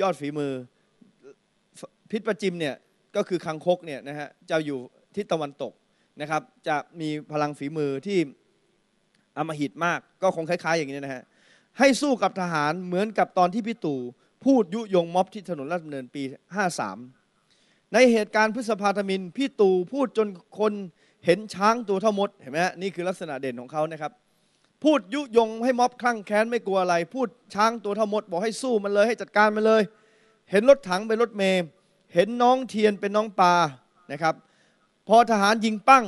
ยอดฝีมือพิษประจิมเนี่ยก็คือคังคกเนี่ยนะฮะจะอยู่ทิศตะวันตกนะครับ จะมีพลังฝีมือที่อมหิตมากก็คงคล้ายๆ อย่างนี้นะฮะให้สู้กับทหารเหมือนกับตอนที่พี่ตู่พูดยุยงม็อบที่ถนนราชดำเนินปี 53 ในเหตุการณ์พฤษภาธมินพี่ตู่พูดจนคนเห็นช้างตัวเท่ามดเห็นไหมฮะนี่คือลักษณะเด่นของเขานะครับ พูดยุยงให้ม็อบคลั่งแค้นไม่กลัวอะไร พูดช้างตัวเท่ามด บอกให้สู้มันเลยให้จัดการมันเลย เห็นรถถังเป็นรถเมย์เห็นน้องเทียนเป็นน้องปลานะครับ พอทหารยิงปั้ง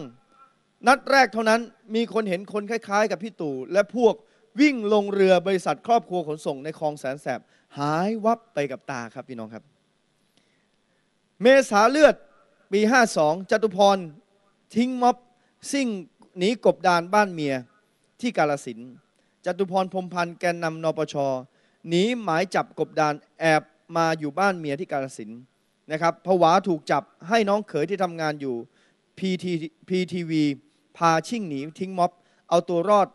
นัดแรกเท่านั้นมีคนเห็นคนคล้ายๆกับพี่ตู่และพวกวิ่งลงเรือบริษัทครอบครัวขนส่งในคลองแสนแสบหายวับไปกับตาครับพี่น้องครับ เมษาเลือด ปี 52จตุพรทิ้งม็อบซิ่งหนีกบดานบ้านเมียที่กาลสินจตุพรพรมพันธ์แกนนำนปชหนีหมายจับกบดานแอบมาอยู่บ้านเมียที่กาลสินนะครับผวาถูกจับให้น้องเขยที่ทำงานอยู่ PT PTV พาชิ่งหนีทิ้งม็อบ เอาตัวรอด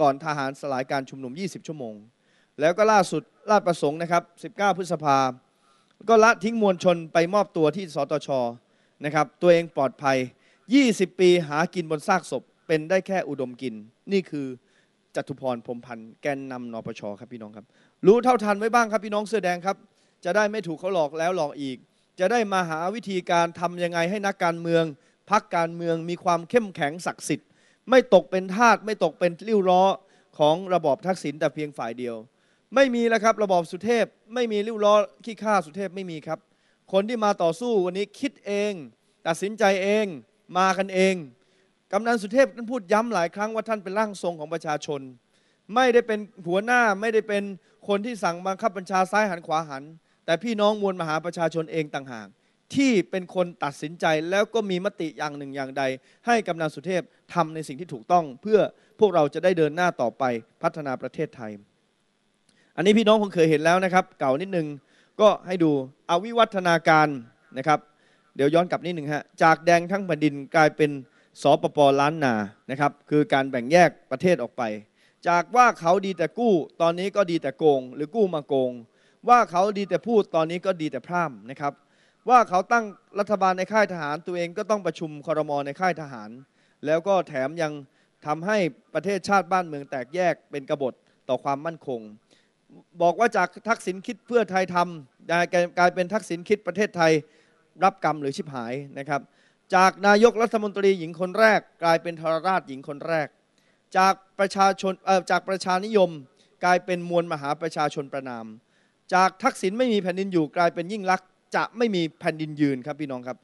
ก่อนทหารสลายการชุมนุม 20 ชั่วโมง แล้วก็ล่าสุดลาดประสงค์นะครับ 19 พฤษภา ก็ละทิ้งมวลชนไปมอบตัวที่สตชนะครับ ตัวเองปลอดภัย 20 ปีหากินบนซากศพ เป็นได้แค่อุดมกิน นี่คือจตุพรพรมพันธ์แกนนำนปชครับพี่น้องครับ รู้เท่าทันไว้บ้างครับพี่น้องเสื้อแดงครับจะได้ไม่ถูกเขาหลอกแล้วหลอกอีก จะได้มาหาวิธีการทำยังไงให้นักการเมืองพักการเมือง มีความเข้มแข็งศักดิ์สิทธิ์ ไม่ตกเป็นทาส ไม่ตกเป็นริ้วล้อของระบอบทักษิณแต่เพียงฝ่ายเดียว ไม่มีแล้วครับระบอบสุเทพไม่มีริ้วล้อขี้ข้าสุเทพไม่มีครับ คนที่มาต่อสู้วันนี้คิดเอง ตัดสินใจเอง มากันเองกำนันสุเทพท่านพูดย้ำหลายครั้งว่าท่านเป็นร่างทรงของประชาชน ไม่ได้เป็นหัวหน้าไม่ได้เป็นคนที่สั่งบังคับบัญชาซ้ายหันขวาหันแต่พี่น้องมวลมหาประชาชนเองต่างหากที่เป็นคนตัดสินใจแล้วก็มีมติอย่างหนึ่งอย่างใด ให้กำนันสุเทพทำในสิ่งที่ถูกต้อง เพื่อพวกเราจะได้เดินหน้าต่อไปพัฒนาประเทศไทย อันนี้พี่น้องคงเคยเห็นแล้วนะครับเก่านิดนึง ก็ให้ดูอวิวัฒนาการนะครับ เดี๋ยวย้อนกลับนิดหนึ่งฮะ จากแดงทั้งแผ่นดินกลายเป็นสปปล้านนานะครับคือการแบ่งแยกประเทศออกไป จากว่าเขาดีแต่กู้ ตอนนี้ก็ดีแต่โกง หรือกู้มาโกงว่าเขาดีแต่พูดตอนนี้ก็ดีแต่พร่ำนะครับ ว่าเขาตั้งรัฐบาลในค่ายทหาร ตัวเองก็ต้องประชุมคอรมอในค่ายทหาร แล้วก็แถมยังทำให้ประเทศชาติบ้านเมืองแตกแยกเป็นกบฏต่อความมั่นคง บอกว่าจากทักษิณคิดเพื่อไทยทำกลายเป็นทักษิณคิดประเทศไทยรับกรรมหรือชิบหายนะครับ จากนายกรัฐมนตรีหญิงคนแรก กลายเป็นทรราชหญิงคนแรก จากประชาชนจากประชานิยมกลายเป็นมวลมหาประชาชนประนามจากทักษิณไม่มีแผ่นดินอยู่กลายเป็นยิ่งลักษณ์จะไม่มีแผ่นดินยืนครับพี่น้องครับ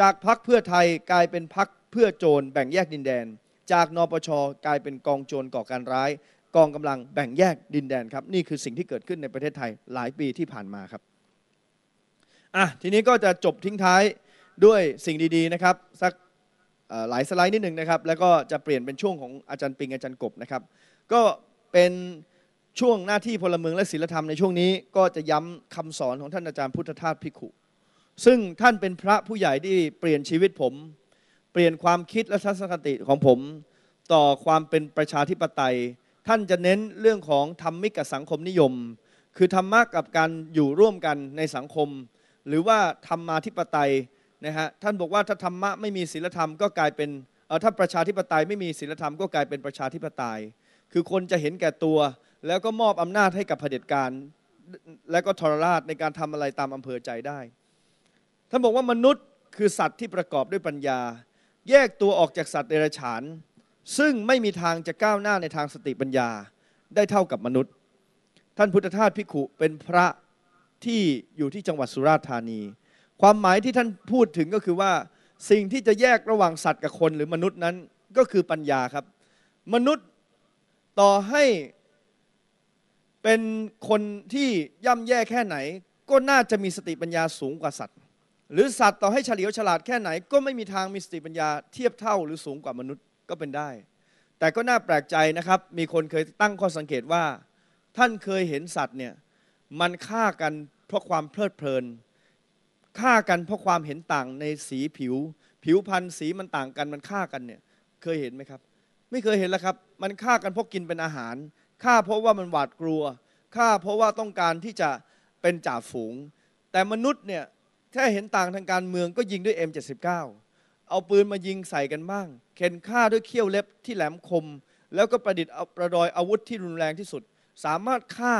จากพักเพื่อไทยกลายเป็นพักเพื่อโจรแบ่งแยกดินแดน จากนปชกลายเป็นกองโจรก่อการร้าย กองกำลังแบ่งแยกดินแดนครับนี่คือสิ่งที่เกิดขึ้นในประเทศไทยหลายปีที่ผ่านมาครับอ่ะทีนี้ก็จะจบทิ้งท้ายด้วยสิ่งดีๆนะครับสักหลายสไลด์นิดหนึ่งนะครับ แล้วก็จะเปลี่ยนเป็นช่วงของอาจารย์ปิงอาจารย์กบนะครับก็เป็นช่วงหน้าที่พลเมืองและศีลธรรมในช่วงนี้ก็จะย้ำคำสอนของท่านอาจารย์พุทธทาสพิขุซึ่งท่านเป็นพระผู้ใหญ่ที่เปลี่ยนชีวิตผม เปลี่ยนความคิดและทัศนคติของผม ต่อความเป็นประชาธิปไตย ท่านจะเน้นเรื่องของธรรมิกกับสังคมนิยม คือธรรมะกับการอยู่ร่วมกันในสังคม หรือว่าธรรมาธิปไตยนะฮะ ท่านบอกว่าถ้าธรรมะไม่มีศีลธรรม ก็กลายเป็นถ้าประชาธิปไตย ไม่มีศีลธรรมก็กลายเป็นประชาธิปไตย คือคนจะเห็นแก่ตัวแล้วก็มอบอำนาจให้กับเผด็จการ และก็ทรราชในการทำอะไรตามอำเภอใจได้ ท่านบอกว่ามนุษย์คือสัตว์ที่ประกอบด้วยปัญญา แยกตัวออกจากสัตว์เดรัจฉานซึ่งไม่มีทางจะก้าวหน้าในทางสติปัญญา ได้เท่ากับมนุษย์ ท่านพุทธทาสพิขุเป็นพระที่อยู่ที่จังหวัดสุราษฎร์ธานี ความหมายที่ท่านพูดถึงก็คือว่าสิ่งที่จะแยกระหว่างสัตว์กับคน หรือมนุษย์นั้นก็คือปัญญาครับ มนุษย์ต่อให้เป็นคนที่ย่ำแย่แค่ไหน ก็น่าจะมีสติปัญญาสูงกว่าสัตว์ หรือสัตว์ต่อให้เฉลียวฉลาดแค่ไหน ก็ไม่มีทางมีสติปัญญาเทียบเท่า หรือสูงกว่ามนุษย์ก็เป็นได้ แต่ก็น่าแปลกใจนะครับ มีคนเคยตั้งข้อสังเกตว่าท่านเคยเห็นสัตว์เนี่ย มันฆ่ากันเพราะความเพลิดเพลินฆ่ากันเพราะความเห็นต่างในสีผิว ผิวพันธุ์ สีมันต่างกันมันฆ่ากันเนี่ยเคยเห็นไหมครับ ไม่เคยเห็นแล้วครับมันฆ่ากันเพราะกินเป็นอาหารข้าเพราะว่ามันหวาดกลัวข้าเพราะว่าต้องการที่จะเป็นจ่าฝูง แต่มนุษย์เนี่ยแค่เห็นต่างทางการเมืองก็ยิงด้วย M79 เอาปืนมายิงใส่กันบ้าง เข็นฆ่าด้วยเขี้ยวเล็บที่แหลมคม แล้วก็ประดิษฐ์ประดอยอาวุธที่รุนแรงที่สุด สามารถฆ่า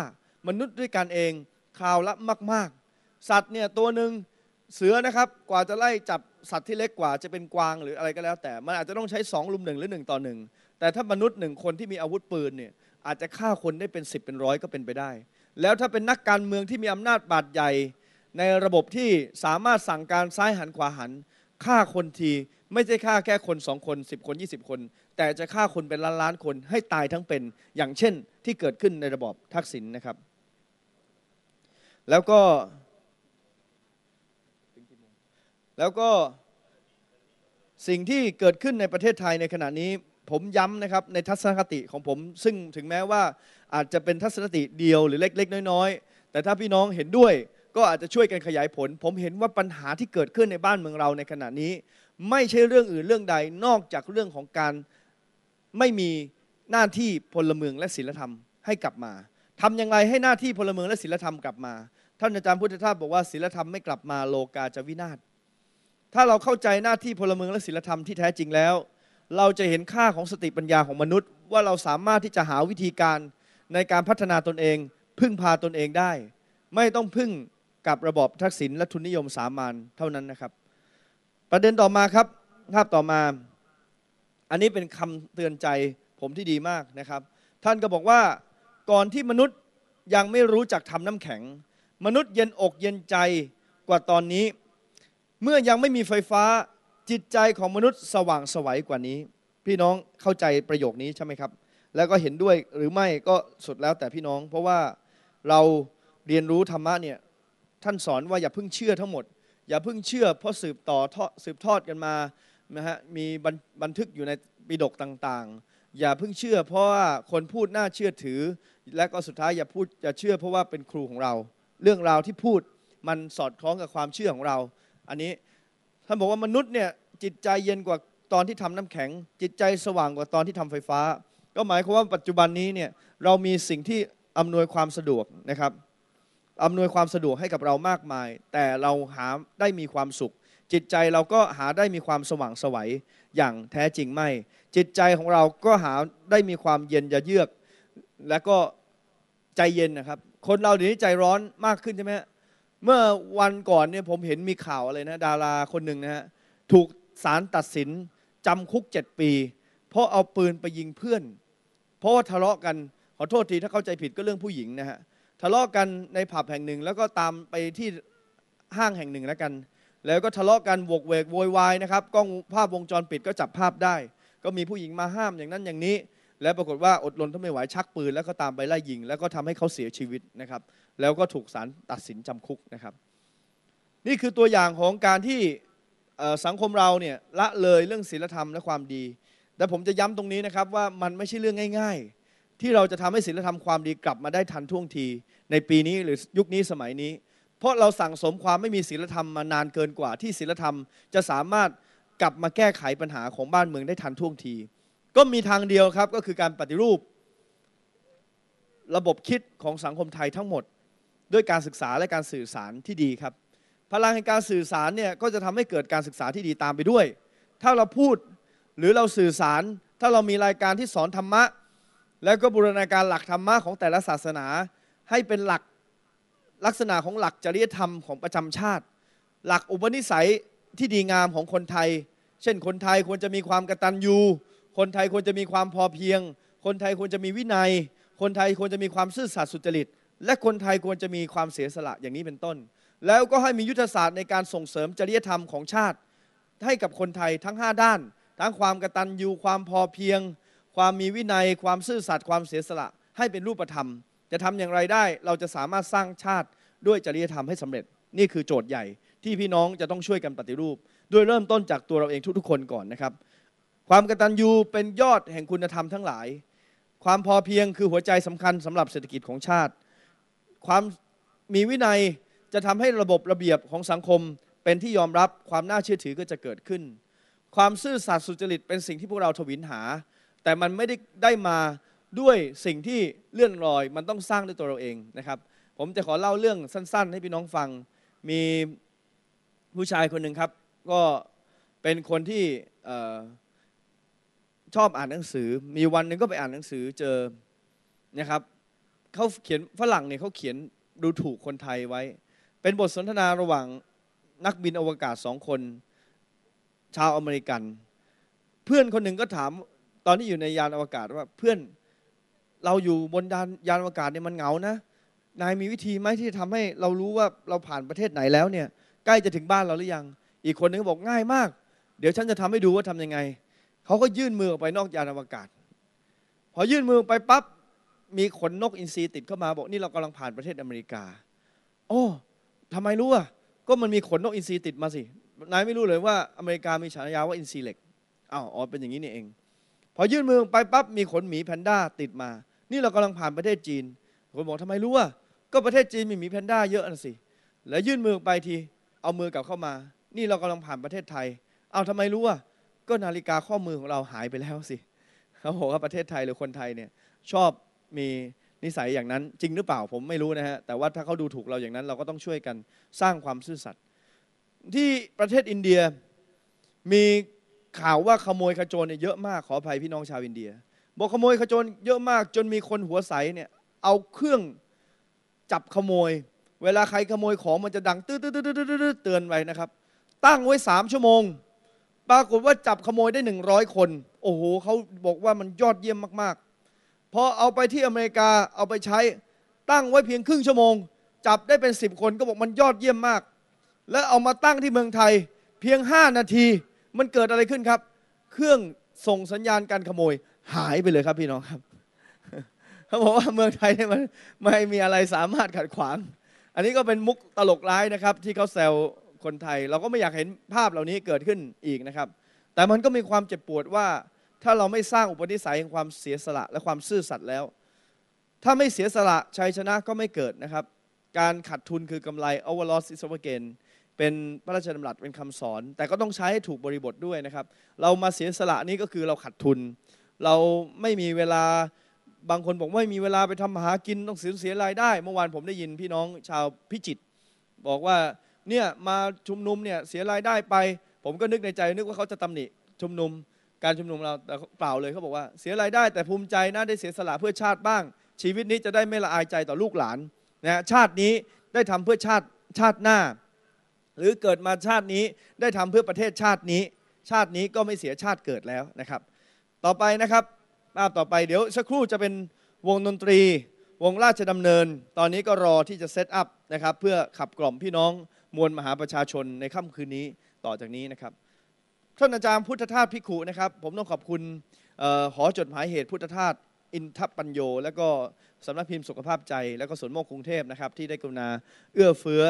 มนุษย์ด้วยกันเองข่าวละมากๆสัตว์เนี่ยตัวหนึ่งเสือนะครับ กว่าจะไล่จับสัตว์ที่เล็กกว่าจะเป็นกวางหรืออะไรก็แล้ว แต่ มันอาจจะต้องใช้2ลุมหนึ่งหรือ1 ต่อหนึ่ง แต่ถ้ามนุษย์หนึ่งคนที่มีอาวุธปืนเนี่ยอาจจะฆ่าคนได้เป็นสิบเป็นร้อยก็เป็นไปได้ แล้วถ้าเป็นนักการเมืองที่มีอำนาจบาดใหญ่ในระบบที่สามารถสั่งการซ้ายหันขวาหันฆ่าคนทีไม่ใช่ฆ่าแค่คนสองคนสิบคนยี่สิบคน แต่จะฆ่าคนเป็นล้านล้านคนให้ตายทั้งเป็นอย่างเช่นที่เกิดขึ้นในระบบทักษิณนนะครับ แล้วก็ แล้วก็สิ่งที่เกิดขึ้นในประเทศไทยในขณะนี้ผมย้ำนะครับในทัศนคติของผม ซึ่งถึงแม้ว่าอาจจะเป็นทัศนคติเดียวหรือเล็กๆน้อยๆ แต่ถ้าพี่น้องเห็นด้วย ก็อาจจะช่วยกันขยายผล ผมเห็นว่าปัญหาที่เกิดขึ้นในบ้านเมืองเราในขณะนี้ ไม่ใช่เรื่องอื่นเรื่องใดนอกจากเรื่องของการไม่มีหน้าที่พลเมืองและศีลธรรมให้กลับมาทำอย่างไรให้หน้าที่พลเมืองและศีลธรรมกลับมาท่านอาจารย์พุทธทาสบอกว่าศีลธรรมไม่กลับมาโลกาจะวินาศถ้าเราเข้าใจหน้าที่พลเมืองและศีลธรรมที่แท้จริงแล้วเราจะเห็นค่าของสติปัญญาของมนุษย์ ว่าเราสามารถที่จะหาวิธีการในการพัฒนาตนเอง พึ่งพาตนเองได้ ไม่ต้องพึ่งกับระบบทักษิณและทุนนิยมสามัญเท่านั้นนะครับ ประเด็นต่อมาครับ ภาพต่อมา อันนี้เป็นคำเตือนใจผมที่ดีมากนะครับ ท่านก็บอกว่าก่อนที่มนุษย์ยังไม่รู้จักทำน้ำแข็ง มนุษย์เย็นอกเย็นใจกว่าตอนนี้ เมื่อยังไม่มีไฟฟ้าจิตใจของมนุษย์สว่างสวัยกว่านี้ พี่น้องเข้าใจประโยคนี้ใช่ไหมครับ แล้วก็เห็นด้วยหรือไม่ก็สุดแล้วแต่พี่น้อง เพราะว่าเราเรียนรู้ธรรมะเนี่ยท่านสอนว่าอย่าเพิ่งเชื่อทั้งหมด อย่าเพิ่งเชื่อเพราะสืบต่อสืบทอดกันมานะฮะมีบันทึกอยู่ในปิดกต่างๆ อย่าเพิ่งเชื่อ เพราะว่าคนพูดน่าเชื่อถือ และก็สุดท้ายอย่าพูดอย่าเชื่อ เพราะว่าเป็นครูของเรา เรื่องราวที่พูดมันสอดคล้องกับความเชื่อของเรา อันนี้ท่านบอกว่ามนุษย์เนี่ยจิตใจเย็นกว่าตอนที่ทำน้ำแข็ง จิตใจสว่างกว่าตอนที่ทำไฟฟ้า ก็หมายความว่าปัจจุบันนี้เนี่ยเรามีสิ่งที่อำนวยความสะดวกนะครับอำนวยความสะดวกให้กับเรามากมาย แต่เราหาได้มีความสุข จิตใจเราก็หาได้มีความสว่างสวัยอย่างแท้จริงไม่จิตใจของเราก็หาได้มีความเย็นยะเยือก และก็ใจเย็นนะครับ คนเราเดี๋ยวนี้ใจร้อนมากขึ้นใช่ไหมเมื่อวันก่อนเนี่ยผมเห็นมีข่าวอะไรนะดาราคนหนึ่งนะฮะถูกศาลตัดสินจำคุกเจ็ดปี เพราะเอาปืนไปยิงเพื่อน เพราะว่าทะเลาะกันขอโทษทีถ้าเข้าใจผิดก็เรื่องผู้หญิงนะฮะทะเลาะกันในผับแห่งหนึ่งแล้วก็ตามไปที่ห้างแห่งหนึ่งแล้วกัน แล้วก็ทะเลาะกันวกเวกโวยวายนะครับกล้องภาพวงจรปิดก็จับภาพได้ ก็มีผู้หญิงมาห้ามอย่างนั้นอย่างนี้ แล้วปรากฏว่าอดรนทนไม่ไหวชักปืนแล้วก็ตามไปไล่ยิง แล้วก็ทำให้เขาเสียชีวิตนะครับ แล้วก็ถูกศาลตัดสินจำคุกนะครับ นี่คือตัวอย่างของการที่สังคมเราเนี่ยละเลยเรื่องศีลธรรมและความดี แต่ผมจะย้ำตรงนี้นะครับว่ามันไม่ใช่เรื่องง่าย ๆ ที่เราจะทำให้ศีลธรรมความดีกลับมาได้ทันท่วงที ในปีนี้หรือยุคนี้สมัยนี้ เพราะเราสั่งสมความไม่มีศีลธรรมมานานเกินกว่า ที่ศีลธรรมจะสามารถกลับมาแก้ไขปัญหาของบ้านเมืองได้ทันท่วงที ก็มีทางเดียวครับก็คือการปฏิรูป ระบบคิดของสังคมไทยทั้งหมด ด้วยการศึกษาและการสื่อสารที่ดีครับพลังแห่งการสื่อสารเนี่ยก็จะทำให้เกิดการศึกษาที่ดีตามไปด้วย ถ้าเราพูดหรือเราสื่อสาร ถ้าเรามีรายการที่สอนธรรมะ แล้วก็บูรณาการหลักธรรมะของแต่ละศาสนา ให้เป็นหลักลักษณะของหลักจริยธรรมของประจำชาติ หลักอุปนิสัยที่ดีงามของคนไทย เช่นคนไทยควรจะมีความกตัญญูคนไทยควรจะมีความพอเพียง คนไทยควรจะมีวินัย คนไทยควรจะมีความซื่อสัตย์สุจริตและคนไทยควรจะมีความเสียสละอย่างนี้เป็นต้นแล้วก็ให้มียุทธศาสตร์ในการส่งเสริมจริยธรรมของชาติ ให้กับคนไทยทั้ง 5 ด้านทั้งความกระตันยูความพอเพียง ความมีวินัย ความซื่อสัตย์ความเสียสละให้เป็นรูปธรรม จะทำอย่างไรได้เราจะสามารถสร้างชาติด้วยจริยธรรมให้สำเร็จนี่คือโจทย์ใหญ่ ที่พี่น้องจะต้องช่วยกันปฏิรูป โดยเริ่มต้นจากตัวเราเองทุกๆ คนก่อนนะครับ ความกระตันยูเป็นยอดแห่งคุณธรรมทั้งหลาย ความพอเพียงคือหัวใจสำคัญสำหรับเศรษฐกิจของชาติ ความมีวินัยจะทำให้ระบบระเบียบของสังคมเป็นที่ยอมรับความน่าเชื่อถือก็จะเกิดขึ้น ความซื่อสัตย์สุจริต เป็นสิ่งที่พวกเราทวินหา แต่มันไม่ได้ได้มาด้วยสิ่งที่เลื่อนลอย มันต้องสร้างด้วยตัวเราเองนะครับ ผมจะขอเล่าเรื่องสั้นๆให้พี่น้องฟัง มีผู้ชายคนหนึ่งครับ ก็เป็นคนที่ชอบอ่านหนังสือ มีวันหนึ่งก็ไปอ่านหนังสือเจอนะครับเขาเขียนฝรั่งเนี่ยเขาเขียนดูถูกคนไทยไว้เป็นบทสนทนาระหว่างนักบินอวกาศสองคน ชาวอเมริกัน เพื่อนคนหนึ่งก็ถามตอนที่อยู่ในยานอวกาศว่า เพื่อนเราอยู่บนยานยานอวกาศเนี่ยมันเหงานะนายมีวิธีไหมที่จะทำให้เรารู้ว่าเราผ่านประเทศไหนแล้วเนี่ย ใกล้จะถึงบ้านเราหรือยัง อีกคนหนึ่งบอกง่ายมาก เดี๋ยวฉันจะทำให้ดูว่าทํำยังไงเขาก็ยื่นมือออกไปนอกยานอวกาศ พอยื่นมือไปปั๊บมีขนนกอินทรีติดเข้ามา บอกนี่เรากำลังผ่านประเทศอเมริกา โอ้ทำไมรู้อ่ะก็มันมีขนนกอินทรีติดมาสิ นายไม่รู้เลยว่า อเมริกามีฉายาว่าอินทรีเหล็กอ้าวอ๋อเป็นอย่างนี้นี่เอง พอยื่นมือไปปั๊บมีขนหมีแพนด้าติดมา นี่เรากำลังผ่านประเทศจีน คนบอกทำไมรู้อ่ะก็ประเทศจีนมีหมีแพนด้าเยอะนะสิ แล้วยื่นมือไปที เอามือกลับเข้ามา นี่เรากำลังผ่านประเทศไทย เอาทำไมรู้อ่ะก็นาฬิกาข้อมือของเราหายไปแล้วสิ เขาบอกว่าประเทศไทยหรือคนไทยเนี่ย ชอบมีนิสัยอย่างนั้นจริงหรือเปล่าผมไม่รู้นะฮะแต่ว่าถ้าเขาดูถูกเราอย่างนั้น เราก็ต้องช่วยกันสร้างความซื่อสัตย์ที่ประเทศอินเดียมีข่าวว่าขโมยขจรเนี่ยเยอะมากขออภัยพี่น้องชาวอินเดีย บอกขโมยขจรเยอะมาก จนมีคนหัวใสเนี่ยเอาเครื่องจับขโมย เวลาใครขโมยของมันจะดังตื้อตื้อตื้อตื้อตื้อเตือนไว้นะครับตั้งไว้สามชั่วโมง ปรากฏว่าจับขโมยได้หนึ่งร้อยคนโอ้โหเขาบอกว่ามันยอดเยี่ยมมากๆพอเอาไปที่อเมริกาเอาไปใช้ตั้งไว้เพียงครึ่งชั่วโมง จับได้เป็นสิบคนก็บอกมันยอดเยี่ยมมาก แล้วเอามาตั้งที่เมืองไทย เพียงห้านาทีมันเกิดอะไรขึ้นครับ เครื่องส่งสัญญาณการขโมย หายไปเลยครับพี่น้องครับเขาบอกว่าเมืองไทยเนี่ยมันไม่มีอะไรสามารถขัดขวางอันนี้ก็เป็นมุกตลกร้ายนะครับ ที่เขาแซวคนไทย เราก็ไม่อยากเห็นภาพเหล่านี้เกิดขึ้นอีกนะครับ แต่มันก็มีความเจ็บปวดว่าถ้าเราไม่สร้างอุปนิสัยแห่งความเสียสละและความซื่อสัตย์แล้ว ถ้าไม่เสียสละชัยชนะก็ไม่เกิดนะครับ การขัดทุนคือกำไร our loss is our gain เป็นพระราชดำรัสเป็นคำสอน แต่ก็ต้องใช้ให้ถูกบริบทด้วยนะครับ เรามาเสียสละนี่ก็คือเราขัดทุน เราไม่มีเวลาบางคนบอกไม่มีเวลาไปทำหากินต้องเสียเสียรายได้ เมื่อวานผมได้ยินพี่น้องชาวพิจิตรบอกว่าเนี่ยมาชุมนุมเนี่ยเสียรายได้ไป ผมก็นึกในใจ นึกว่าเขาจะตำหนิชุมนุมการชุมนุมเราแต่เปล่าเลยเขาบอกว่า เสียรายได้ แต่ภูมิใจนะได้เสียสละเพื่อชาติบ้าง ชีวิตนี้จะได้ไม่ละอายใจต่อลูกหลานนะชาตินี้ได้ทำเพื่อชาติชาติหน้า หรือเกิดมาชาตินี้ได้ทำเพื่อประเทศชาตินี้ ชาตินี้ก็ไม่เสียชาติเกิดแล้วนะครับ ต่อไปนะครับภาพต่อไปเดี๋ยวสักครู่จะเป็นวงดนตรีวงราชดำเนิน ตอนนี้ก็รอที่จะเซตอัพนะครับ เพื่อขับกล่อมพี่น้องมวลมหาประชาชนในค่ำคืนนี้ต่อจากนี้นะครับท่านอาจารย์พุทธทาสพิขุนะครับผมต้องขอบคุณหอจดหมายเหตุพุทธทาสอินทปัญโยและก็สำนักพิมพ์สุขภาพใจ และก็สวนโมกกรุงเทพนะครับที่ได้กรุณาเอื้อเฟื้อ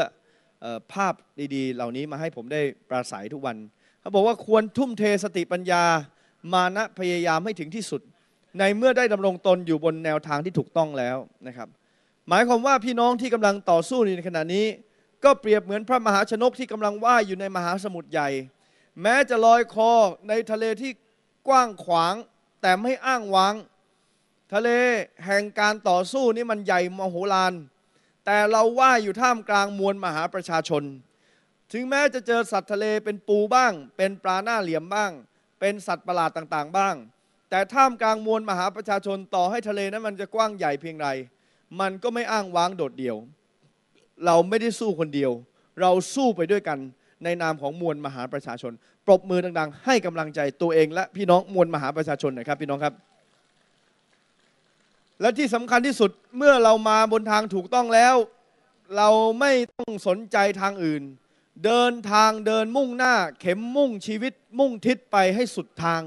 ภาพดีๆ เหล่านี้มาให้ผมได้ปราศัยทุกวันเขาบอกว่าควรทุ่มเทสติปัญญา มานะพยายามให้ถึงที่สุด ในเมื่อได้ดำรงตนอยู่บนแนวทางที่ถูกต้องแล้วนะครับหมายความว่าพี่น้องที่กำลังต่อสู้ในขณะนี้ ก็เปรียบเหมือนพระมหาชนกที่กำลังว่ายอยู่ในมหาสมุทรใหญ่แม้จะลอยคอในทะเลที่กว้างขวาง แต่ไม่อ้างว้างทะเลแห่งการต่อสู้นี่มันใหญ่มโหฬารแต่เราว่ายอยู่ท่ามกลางมวลมหาประชาชน ถึงแม้จะเจอสัตว์ทะเลเป็นปูบ้าง เป็นปลาหน้าเหลี่ยมบ้าง เป็นสัตว์ประหลาดต่างๆบ้าง แต่ท่ามกลางมวลมหาประชาชนต่อให้ทะเลนั้นมันจะกว้างใหญ่เพียงไรมันก็ไม่อ้างว้างโดดเดี่ยว เราไม่ได้สู้คนเดียว เราสู้ไปด้วยกันในนามของมวลมหาประชาชน ปรบมือดังๆให้กำลังใจตัวเองและพี่น้องมวลมหาประชาชนนะครับพี่น้องครับ และที่สำคัญที่สุดเมื่อเรามาบนทางถูกต้องแล้ว เราไม่ต้องสนใจทางอื่น เดินทางเดินมุ่งหน้าเข็มมุ่งชีวิต มุ่งทิศไปให้สุดทาง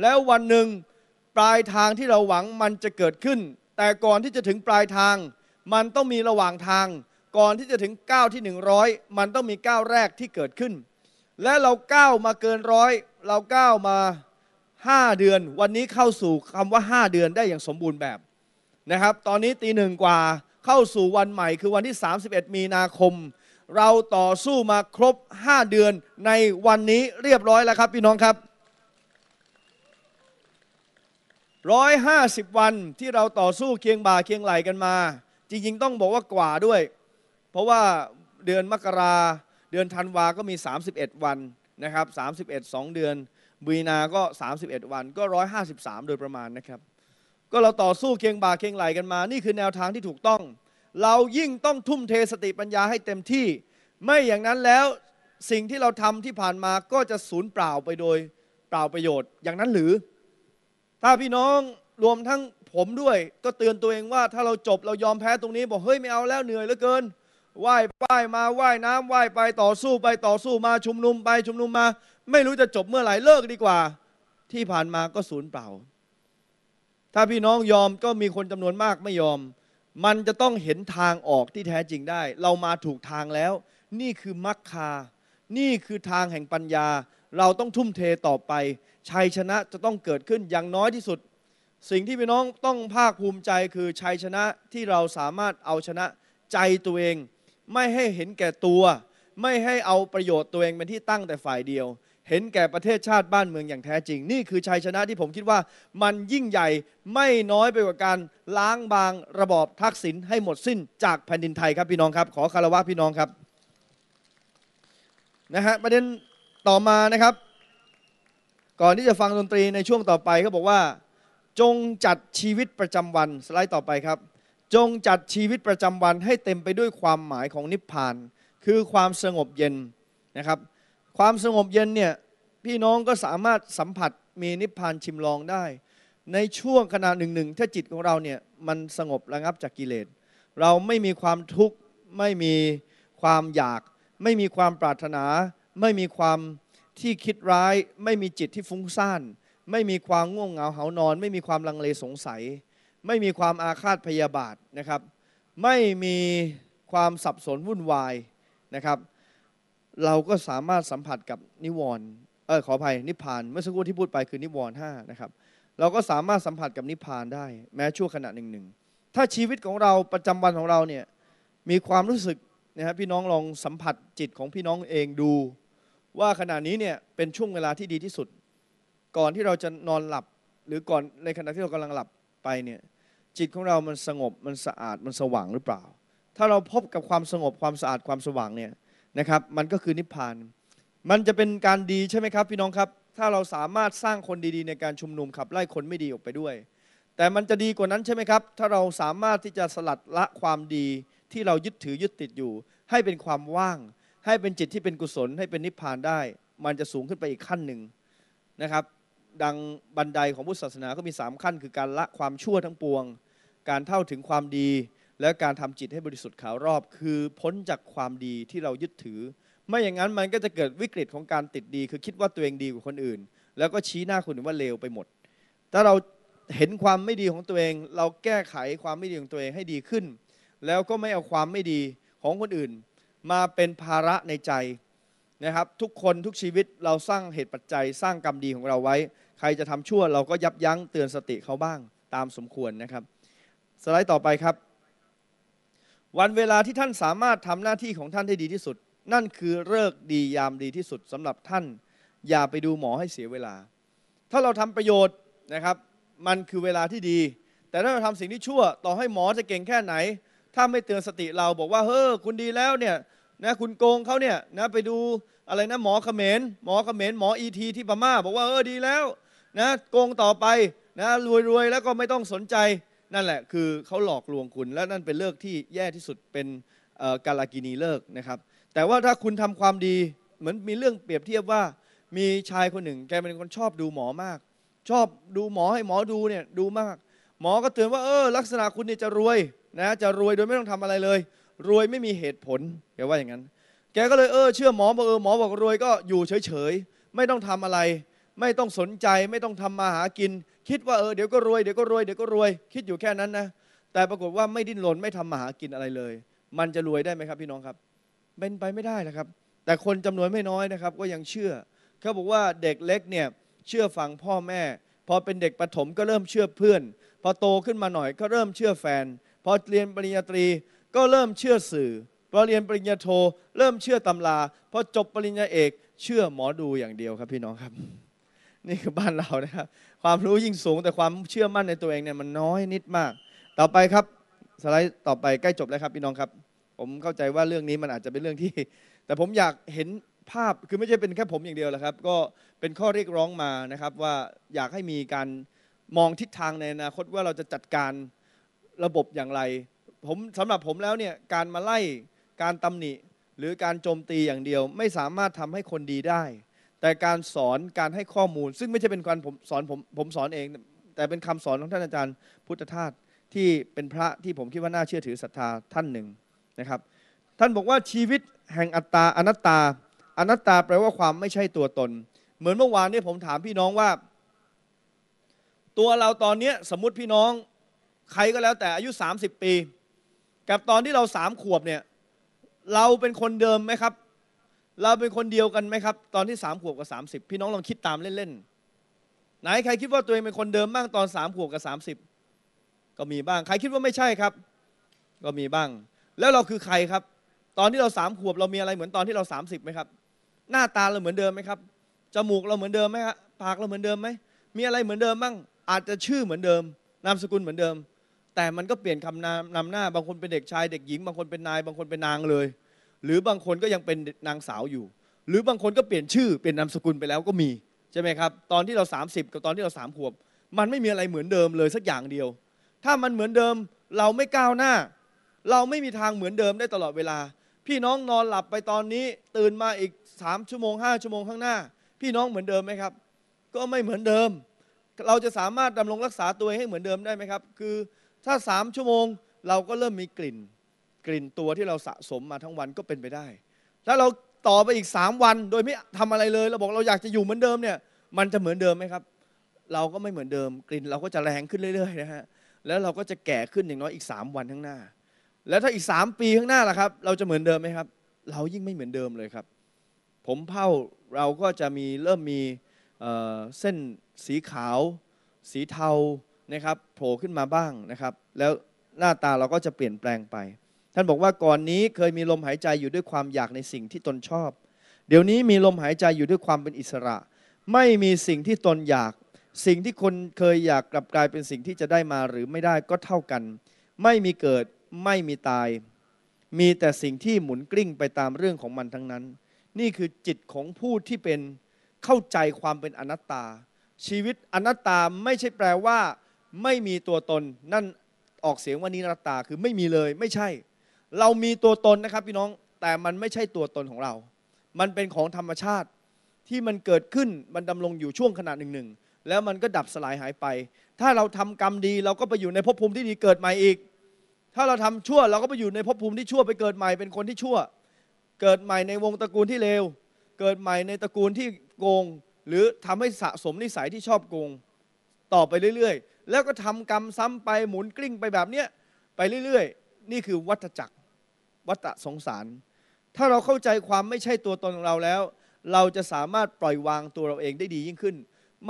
แล้ววันหนึ่งปลายทางที่เราหวังมันจะเกิดขึ้น แต่ก่อนที่จะถึงปลายทางมันต้องมีระหว่างทางก่อนที่จะถึงก้าวที่100 มันต้องมีก้าวแรกที่เกิดขึ้น และเราก้าวมาเกินร้อยเราก้าวมา 5 เดือน วันนี้เข้าสู่คำว่า 5 เดือนได้อย่างสมบูรณ์แบบนะครับ ตอนนี้ตีหนึ่งกว่าเข้าสู่วันใหม่คือวันที่ 31 มีนาคม เราต่อสู้มาครบ 5 เดือนในวันนี้เรียบร้อยแล้วครับ พี่น้องครับร้อยห้าสิบวันที่เราต่อสู้เคียงบ่าเคียงไหลกันมา จริง ๆต้องบอกว่ากว่าด้วยเพราะว่าเดือนมกราเดือนธันวาก็มี 31 วันนะครับ 31 2 เดือนบีนาก็ 31 วัน ก็ 153 โดยประมาณนะครับ ก็เราต่อสู้เคียงบ่าเคียงไหลกันมา นี่คือแนวทางที่ถูกต้อง เรายิ่งต้องทุ่มเทสติปัญญาให้เต็มที่ ไม่อย่างนั้นแล้วสิ่งที่เราทำที่ผ่านมาก็จะสูญเปล่าไปโดยเปล่าประโยชน์ อย่างนั้นหรือ ถ้าพี่น้องรวมทั้งผมด้วยก็เตือนตัวเองว่า ถ้าเราจบเรายอมแพ้ตรงนี้ บอกเฮ้ยไม่เอา แล้วเหนื่อยเหลือเกินว่ายไปมาว่ายน้ำว่ายไปต่อสู้ไปต่อสู้มาชุมนุม ไปชุมนุมมา ไม่รู้จะจบเมื่อไหร่เลิกดีกว่า ที่ผ่านมาก็สูญเปล่า ถ้าพี่น้องยอมก็มีคนจำนวนมากไม่ยอม มันจะต้องเห็นทางออกที่แท้จริงได้ เรามาถูกทางแล้ว นี่คือมรรคา นี่คือทางแห่งปัญญา เราต้องทุ่มเทต่อไป ชัยชนะจะต้องเกิดขึ้นอย่างน้อยที่สุด สิ่งที่พี่น้องต้องภาคภูมิใจคือชัยชนะที่เราสามารถเอาชนะใจตัวเองไม่ให้เห็นแก่ตัว ไม่ให้เอาประโยชน์ตัวเองเป็นที่ตั้งแต่ฝ่ายเดียว เห็นแก่ประเทศชาติบ้านเมืองอย่างแท้จริงนี่คือชัยชนะที่ผมคิดว่ามันยิ่งใหญ่ไม่น้อยไปกว่าการล้างบางระบอบทักษิณให้หมดสิ้น จากแผ่นดินไทยครับพี่น้องครับ ขอคารวะพี่น้องครับนะฮะประเด็นต่อมานะครับ ก่อนที่จะฟังดนตรีในช่วงต่อไปเขาบอกว่า จงจัดชีวิตประจำวันสไลด์ต่อไปครับจงจัดชีวิตประจำวันให้เต็มไปด้วยความหมายของนิพพาน คือความสงบเย็นนะครับ ความสงบเย็นเนี่ยพี่น้องก็สามารถสัมผัสมีนิพพานชิมลองได้ ในช่วงขณะหนึ่งหนึ่งถ้าจิตของเราเนี่ย มันสงบระงับจากกิเลส เราไม่มีความทุกข์ ไม่มีความอยาก ไม่มีความปรารถนา ไม่มีความที่คิดร้าย ไม่มีจิตที่ฟุ้งซ่าน ไม่มีความง่วงเหงาเหานอน ไม่มีความลังเลสงสัยไม่มีความอาฆาตพยาบาทนะครับ ไม่มีความสับสนวุ่นวายนะครับ เราก็สามารถสัมผัสกับนิวรณ์เออขออภัยนิพพานเมื่อสักครู่ที่พูดไปคือนิวรณ์ห้านะครับ เราก็สามารถสัมผัสกับนิพพานได้ แม้ชั่วขณะหนึ่งหนึ่งถ้าชีวิตของเราประจำวันของเราเนี่ยมีความรู้สึกนะครับพี่น้องลองสัมผัสจิตของพี่น้องเองดู ว่าขณะนี้เนี่ยเป็นช่วงเวลาที่ดีที่สุด ก่อนที่เราจะนอนหลับหรือก่อนในขณะที่เรากำลังหลับไปเนี่ยจิตของเรา มันสงบ มันสะอาด มันสว่างหรือเปล่า ถ้าเราพบกับความสงบ ความสะอาด ความสว่างเนี่ยนะครับ มันก็คือนิพพาน มันจะเป็นการดีใช่ไหมครับ พี่น้องครับ ถ้าเราสามารถสร้างคนดีๆ ในการชุมนุมขับไล่คนไม่ดีออกไปด้วย แต่มันจะดีกว่านั้นใช่ไหมครับ ถ้าเราสามารถที่จะสลัดละความดีที่เรายึดถือยึดติดอยู่ ให้เป็นความว่าง ให้เป็นจิตที่เป็นกุศล ให้เป็นนิพพานได้ มันจะสูงขึ้นไปอีกขั้นหนึ่งนะครับ ดังบันไดของพุทธศาสนาก็มี3ขั้นคือการละความชั่วทั้งปวงการเท่าถึงความดีและการทำจิตให้บริสุทธิ์ขาวรอบ คือพ้นจากความดีที่เรายึดถือไม่อย่างนั้นมันก็จะเกิดวิกฤตของการติดดี คือคิดว่าตัวเองดีกว่าคนอื่น แล้วก็ชี้หน้าคนอื่นว่าเลวไปหมด ถ้าเราเห็นความไม่ดีของตัวเอง เราแก้ไขความไม่ดีของตัวเองให้ดีขึ้น แล้วก็ไม่เอาความไม่ดีของคนอื่น มาเป็นภาระในใจนะครับ ทุกคนทุกชีวิตเราสร้างเหตุปัจจัยสร้างกรรมดีของเราไว้ ใครจะทำชั่วเราก็ยับยั้งเตือนสติเขาบ้างตามสมควรนะครับสไลด์ต่อไปครับ วันเวลาที่ท่านสามารถทำหน้าที่ของท่านได้ดีที่สุด นั่นคือเลิกดียามดีที่สุดสำหรับท่าน อย่าไปดูหมอให้เสียเวลา ถ้าเราทำประโยชน์นะครับ มันคือเวลาที่ดี แต่ถ้าเราทำสิ่งที่ชั่ว ต่อให้หมอจะเก่งแค่ไหน ถ้าไม่เตือนสติเราบอกว่าเฮ้อ คุณดีแล้วเนี่ยนะคุณโกงเขาเนี่ยนะไปดูอะไรนะหมอเขมรหมอเขมรหมออีทีที่พม่า บอกว่าเออดีแล้วนะโกงต่อไปนะรวยๆแล้วก็ไม่ต้องสนใจนั่นแหละคือเขาหลอกลวงคุณ และนั่นเป็นเลิกที่แย่ที่สุดเป็นกาลากินีเลิกนะครับแต่ว่าถ้าคุณทำความดีเหมือนมีเรื่องเปรียบเทียบว่ามีชายคนหนึ่ง แกเป็นคนชอบดูหมอมาก ชอบดูหมอให้หมอดูเนี่ยดูมาก หมอก็เตือนว่าเออลักษณะคุณเนี่ยจะรวยนะจะรวยโดยไม่ต้องทำอะไรเลย รวยไม่มีเหตุผล แกว่าอย่างนั้น แกก็เลยเออเชื่อหมอบอกเออหมอบอกรวยก็อยู่เฉยๆ ไม่ต้องทำอะไร ไม่ต้องสนใจไม่ต้องทำมาหากินคิดว่า เออเดี๋ยวก็รวยเดี๋ยวก็รวยเดี๋ยวก็รวยคิดอยู่แค่นั้นนะแต่ปรากฏว่าไม่ดิ้นรนไม่ทำมาหากินอะไรเลย มันจะรวยได้ไหมครับ พี่น้องครับ เป็นไปไม่ได้นะครับ แต่คนจำนวนไม่น้อยนะครับ ก็ยังเชื่อเขาบอกว่าเด็กเล็กเนี่ยเชื่อฟังพ่อแม่พอเป็นเด็กประถมก็เริ่มเชื่อเพื่อนพอโตขึ้นมาหน่อยก็เริ่มเชื่อแฟนพอเรียนปริญญาตรีก็เริ่มเชื่อสื่อพอเรียนปริญญาโทเริ่มเชื่อตำราพอ จบปริญญาเอกเชื่อหมอดูอย่างเดียวครับ พี่น้องครับนี่คือบ้านเรานะครับความรู้ยิ่งสูง แต่ความเชื่อมั่นในตัวเองเนี่ยมันน้อยนิดมาก ต่อไปครับสไลด์ต่อไปใกล้จบแล้วครับพี่น้องครับ ผมเข้าใจว่าเรื่องนี้มันอาจจะเป็นเรื่องที่ แต่ผมอยากเห็นภาพคือไม่ใช่เป็นแค่ผมอย่างเดียวแหละครับ ก็เป็นข้อเรียกร้องมานะครับ ว่าอยากให้มีการมองทิศทางในอนาคตว่าเราจะจัดการระบบอย่างไรผมสำหรับผมแล้วเนี่ยการมาไล่การตำหนิหรือการโจมตีอย่างเดียว ไม่สามารถทำให้คนดีได้แต่การสอนการให้ข้อมูล ซึ่งไม่ใช่เป็นการผมสอนผมผมสอนเอง แต่เป็นคำสอนของท่านอาจารย์ พุทธทาสที่เป็นพระที่ผมคิดว่าน่าเชื่อถือศรัทธาท่านหนึ่งนะครับ ท่านบอกว่าชีวิตแห่งอัตตาอนัตตาอนัตตาแปลว่าความไม่ใช่ตัวตน เหมือนเมื่อวานนี้ผมถามพี่น้องว่า ตัวเราตอนนี้สมมติพี่น้อง ใครก็แล้วแต่อายุ 30 ปี กับตอนที่เราสามขวบเนี่ยเราเป็นคนเดิมไหมครับเราเป็นคนเดียวกันไหมครับ ตอนที่สามขวบกับสามสิบพี่น้องลองคิดตามเล่น ๆ ไหนใครคิดว่าตัวเองเป็นคนเดิมบ้างตอนสามขวบกับสามสิบก็มีบ้างใครคิดว่าไม่ใช่ครับ ก็มีบ้าง แล้วเราคือใครครับ ตอนที่เราสามขวบเรามีอะไรเหมือนตอนที่เราสามสิบไหมครับหน้าตาเราเหมือนเดิมไหมครับจมูกเราเหมือนเดิมไหมครับปากเราเหมือนเดิมไหมมีอะไรเหมือนเดิมบ้าง อาจจะชื่อเหมือนเดิมนามสกุลเหมือนเดิม แต่มันก็เปลี่ยนคำนามนำหน้าบางคนเป็นเด็กชายเด็กหญิงบางคนเป็นนายบางคนเป็นนางเลยหรือบางคนก็ยังเป็นนางสาวอยู่ หรือบางคนก็เปลี่ยนชื่อเป็นนามสกุลไปแล้วก็มีใช่ไหมครับ ตอนที่เรา 30กับตอนที่เราสามขวบมันไม่มีอะไรเหมือนเดิมเลยสักอย่างเดียว ถ้ามันเหมือนเดิมเราไม่ก้าวหน้า เราไม่มีทางเหมือนเดิมได้ตลอดเวลา พี่น้องนอนหลับไปตอนนี้ตื่นมาอีก 3 ชั่วโมง 5 ชั่วโมงข้างหน้า พี่น้องเหมือนเดิมไหมครับ ก็ไม่เหมือนเดิม เราจะสามารถดำรงรักษาตัวให้เหมือนเดิมได้ไหมครับ คือถ้า3ชั่วโมงเราก็เริ่มมีกลิ่นกลิ่นตัวที่เราสะสมมาทั้งวันก็เป็นไปได้ ถ้าเราต่อไปอีกสามวันโดยไม่ทำอะไรเลย เราบอกเราอยากจะอยู่เหมือนเดิมเนี่ย มันจะเหมือนเดิมไหมครับ เราก็ไม่เหมือนเดิม กลิ่นเราก็จะแรงขึ้นเรื่อยๆนะฮะ แล้วเราก็จะแก่ขึ้นอย่างน้อยอีกสามวันข้างหน้า แล้วถ้าอีกสามปีข้างหน้าล่ะครับ เราจะเหมือนเดิมไหมครับ เรายิ่งไม่เหมือนเดิมเลยครับ ผมเผ้าเราก็จะมีเริ่มมีเส้นสีขาว สีเทานะครับโผล่ขึ้นมาบ้างนะครับ แล้วหน้าตาเราก็จะเปลี่ยนแปลงไปท่านบอกว่าก่อนนี้เคยมีลมหายใจอยู่ด้วยความอยากในสิ่งที่ตนชอบ เดี๋ยวนี้มีลมหายใจอยู่ด้วยความเป็นอิสระ ไม่มีสิ่งที่ตนอยาก สิ่งที่คนเคยอยากกลับกลายเป็นสิ่งที่จะได้มาหรือไม่ได้ก็เท่ากัน ไม่มีเกิด ไม่มีตาย มีแต่สิ่งที่หมุนกลิ้งไปตามเรื่องของมันทั้งนั้น นี่คือจิตของผู้ที่เป็นเข้าใจความเป็นอนัตตา ชีวิตอนัตตาไม่ใช่แปลว่า ไม่มีตัวตน นั่นออกเสียงว่านิรัตตาคือไม่มีเลยไม่ใช่เรามีตัวตนนะครับพี่น้องแต่มันไม่ใช่ตัวตนของเรา มันเป็นของธรรมชาติที่มันเกิดขึ้น มันดำรงอยู่ช่วงขาดหนึ่งหนึ่งแล้วมันก็ดับสลายหายไป ถ้าเราทำกรรมดีเราก็ไปอยู่ในภพภูมิที่ดีเกิดใหม่อีก ถ้าเราทำชั่วเราก็ไปอยู่ในภพภูมิที่ชั่วไปเกิดใหม่เป็นคนที่ชั่ว เกิดใหม่ในวงตระกูลที่เลว เกิดใหม่ในตระกูลที่โกง หรือทำให้สะสมนิสัยที่ชอบโกงต่อไปเรื่อย ๆ แล้วก็ทำกรรมซ้ำไปหมุนกลิ้งไปแบบเนี้ยไปเรื่อยๆ นี่คือวัฏจักรวัฏสงสาร ถ้าเราเข้าใจความไม่ใช่ตัวตนของเราแล้ว เราจะสามารถปล่อยวางตัวเราเองได้ดียิ่งขึ้น